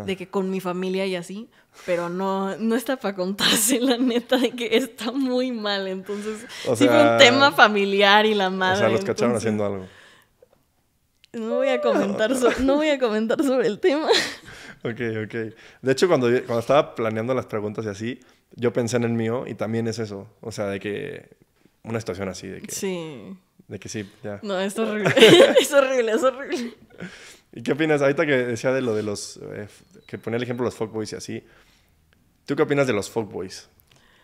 de que con mi familia y así, pero no, no está para contarse, la neta, de que está muy mal. Entonces, fue un tema familiar y la madre. O sea, los cacharon haciendo algo. No voy, a comentar no voy a comentar sobre el tema. Ok, ok. De hecho, cuando, cuando estaba planeando las preguntas y así, yo pensé en el mío y también es eso. O sea, de que una situación así, de que... Sí. De que sí, ya. No, es horrible. es horrible, es horrible. ¿Y qué opinas? Ahorita que decía de lo de los. Eh, que ponía el ejemplo de los fuckboys y así. ¿Tú qué opinas de los fuckboys?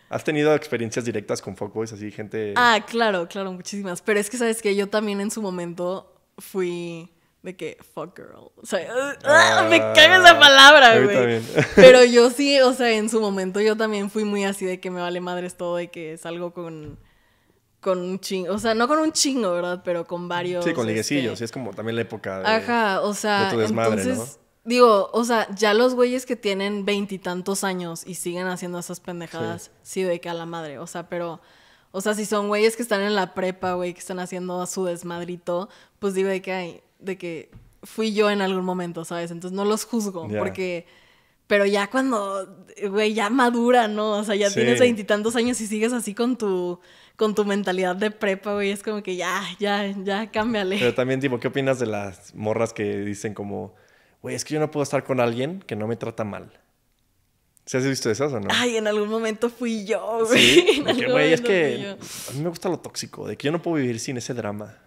¿Has tenido experiencias directas con fuckboys, así, gente? Ah, claro, claro, muchísimas. Pero es que, ¿sabes que Yo también en su momento fui de que fuck girl. O sea, ¡Ah! me ah, cae esa palabra, güey. Pero yo sí, o sea, en su momento yo también fui muy así de que me vale madres todo y que salgo con con un chingo, o sea, no con un chingo, ¿verdad? Pero con varios. Sí, con liguecillos, sí este, es como también la época de. Ajá, o sea, tu desmadre, entonces, digo, o sea, ya los güeyes que tienen veintitantos años y siguen haciendo esas pendejadas, sí, de que a la madre, o sea, pero. O sea, si son güeyes que están en la prepa, güey, que están haciendo a su desmadrito, pues digo de que, hay, de que fui yo en algún momento, ¿sabes? Entonces no los juzgo, porque pero ya cuando, güey, ya madura, ¿no? O sea, ya tienes veintitantos años y sigues así con tu con tu mentalidad de prepa, güey, es como que ya, ya, ya, cámbiale. Pero también, tipo, ¿qué opinas de las morras que dicen como, güey, es que yo no puedo estar con alguien que no me trata mal? ¿Se has visto esas o no? Ay, en algún momento fui yo, güey. Sí, güey, es que a mí me gusta lo tóxico, de que yo no puedo vivir sin ese drama.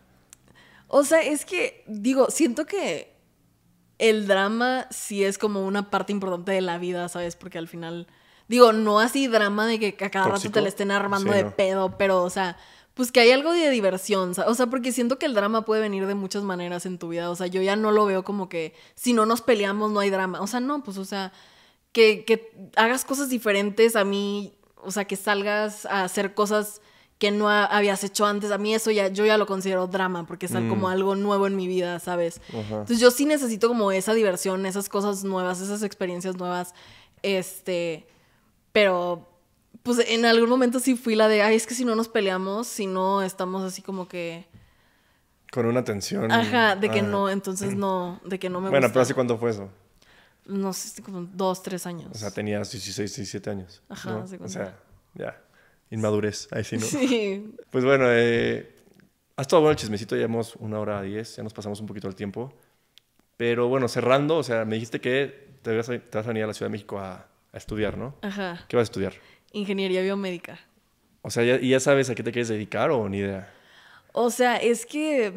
O sea, es que, digo, siento que el drama sí es como una parte importante de la vida, ¿sabes? Porque al final Digo, no así drama de que a cada rato te le estén armando de pedo, pero, o sea, pues que hay algo de diversión, o sea, porque siento que el drama puede venir de muchas maneras en tu vida, o sea, yo ya no lo veo como que si no nos peleamos no hay drama, o sea, no, pues, o sea, que, hagas cosas diferentes a mí, o sea, que salgas a hacer cosas que no habías hecho antes, a mí eso ya, yo ya lo considero drama, porque es como mm. algo nuevo en mi vida, ¿sabes? Entonces yo sí necesito como esa diversión, esas cosas nuevas, esas experiencias nuevas, este pero pues en algún momento sí fui la de, ay, es que si no nos peleamos, si no estamos así como que... Con una tensión. Ajá, de que no, entonces no, de que no me Bueno, pero ¿hace cuánto fue eso? No sé, como dos, tres años. O sea, tenías 16, 17 años. Ajá, O sea, ya. Inmadurez, ahí sí, ¿no? Sí. Pues bueno, eh, ha estado bueno el chismecito, ya una hora a diez, ya nos pasamos un poquito el tiempo. Pero bueno, cerrando, o sea, me dijiste que te vas te vas a venir a la Ciudad de México a, a estudiar, ¿no? Ajá. ¿Qué vas a estudiar? Ingeniería biomédica. O sea, ¿y ya, sabes a qué te quieres dedicar o ni idea? O sea, es que...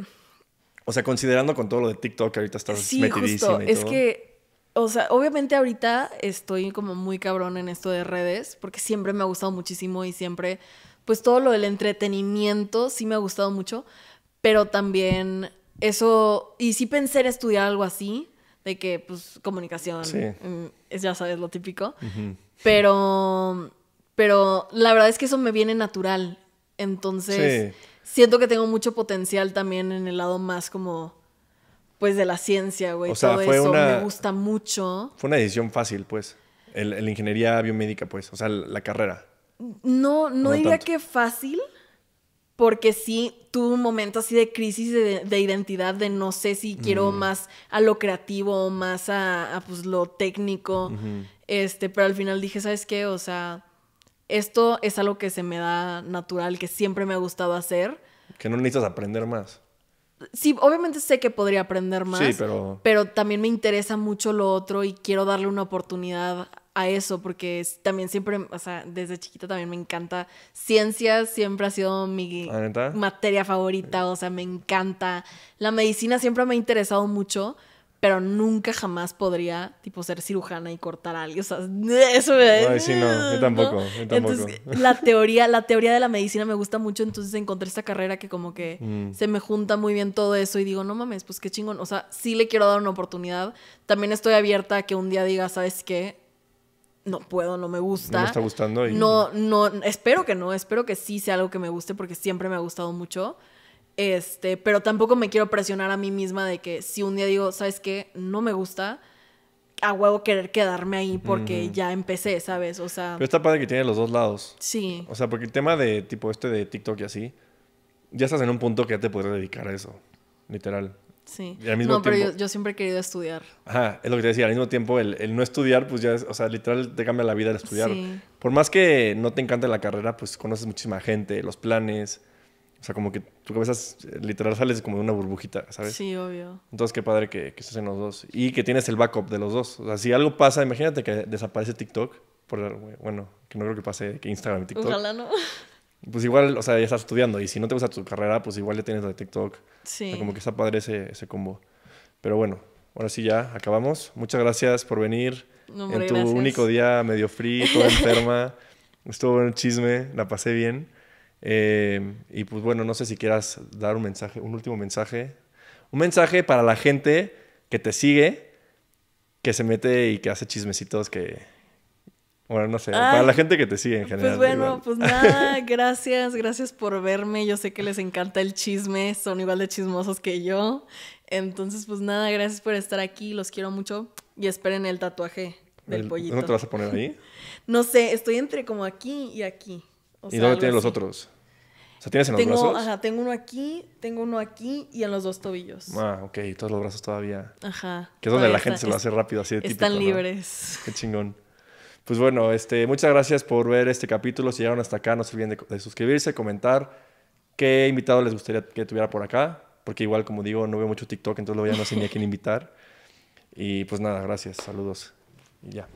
O sea, considerando con todo lo de TikTok que ahorita estás sí, justo. es que, o sea, obviamente ahorita estoy como muy cabrón en esto de redes, porque siempre me ha gustado muchísimo y siempre, pues todo lo del entretenimiento sí me ha gustado mucho, pero también eso, y sí pensé estudiar algo así, de que pues comunicación, es, mm, ya sabes lo típico, pero, pero la verdad es que eso me viene natural, entonces siento que tengo mucho potencial también en el lado más como pues de la ciencia, güey, o todo eso me gusta mucho. Fue una decisión fácil, pues, la ingeniería biomédica, pues, o sea, la, carrera. No, no, diría que fácil, porque sí tuve un momento así de crisis de, identidad, de no sé si quiero mm. más a lo creativo o más a, pues, lo técnico, este, pero al final dije, ¿sabes qué? O sea, esto es algo que se me da natural, que siempre me ha gustado hacer. Que no necesitas aprender más. Sí, obviamente sé que podría aprender más, sí, pero... pero también me interesa mucho lo otro y quiero darle una oportunidad a eso, porque también siempre, o sea, desde chiquita también me encanta. Ciencias siempre ha sido mi ¿Ah, materia favorita, o sea, me encanta. La medicina siempre me ha interesado mucho, pero nunca jamás podría, tipo, ser cirujana y cortar a alguien. O sea, eso me... Ay, no, yo tampoco, yo tampoco. Entonces, la teoría, la teoría de la medicina me gusta mucho, entonces encontré esta carrera que como que mm. se me junta muy bien todo eso y digo, no mames, pues qué chingón. O sea, sí le quiero dar una oportunidad. También estoy abierta a que un día diga, ¿sabes qué? no puedo, no me gusta. No me está gustando. No, no, espero que no, espero que sí sea algo que me guste porque siempre me ha gustado mucho. Este, pero tampoco me quiero presionar a mí misma de que si un día digo, ¿sabes qué? No me gusta, a huevo querer quedarme ahí porque ya empecé, ¿sabes? O sea. Pero está padre que tiene los dos lados. Sí. O sea, porque el tema de tipo este de TikTok y así, ya estás en un punto que ya te puedes dedicar a eso, literal. Sí. no, pero yo, siempre he querido estudiar. Ajá, es lo que te decía. Al mismo tiempo, el, no estudiar, pues ya es, o sea, literal te cambia la vida el estudiar. Por más que no te encante la carrera, pues conoces muchísima gente, los planes. O sea, como que tu cabeza literal sales como de una burbujita, ¿sabes? Sí, obvio. Entonces, qué padre que, que estés en los dos. Y que tienes el backup de los dos. O sea, si algo pasa, imagínate que desaparece TikTok. Por, bueno, que no creo que pase que Instagram y TikTok. Ojalá no pues igual, o sea, ya estás estudiando y si no te gusta tu carrera, pues igual ya tienes la de TikTok. Sí. como que está padre ese, combo. Pero bueno, ahora sí ya acabamos. Muchas gracias por venir. No, en tu único día medio frío toda enferma. Estuvo un chisme, la pasé bien. Eh, y pues bueno, no sé si quieras dar un mensaje, un último mensaje. Un mensaje para la gente que te sigue, que se mete y que hace chismecitos que, bueno, no sé, para ah, la gente que te sigue en pues general. Pues bueno, pues nada, gracias, gracias por verme. Yo sé que les encanta el chisme, son igual de chismosos que yo. Entonces, pues nada, gracias por estar aquí, los quiero mucho y esperen el tatuaje del pollito. ¿No te vas a poner ahí? no sé, estoy entre como aquí y aquí. ¿Y dónde tienes los otros? O sea, ¿tienes en los brazos? tengo uno aquí, tengo uno aquí y en los dos tobillos. Ah, ok, todos los brazos todavía. Ajá. Que es donde la gente se lo hace rápido, así de Están libres. Qué chingón. Pues bueno, este, muchas gracias por ver este capítulo. Si llegaron hasta acá, no se olviden de, suscribirse, comentar qué invitado les gustaría que tuviera por acá, porque igual, como digo, no veo mucho TikTok, entonces lo ya no sé ni a quién invitar. Y pues nada, gracias, saludos y ya.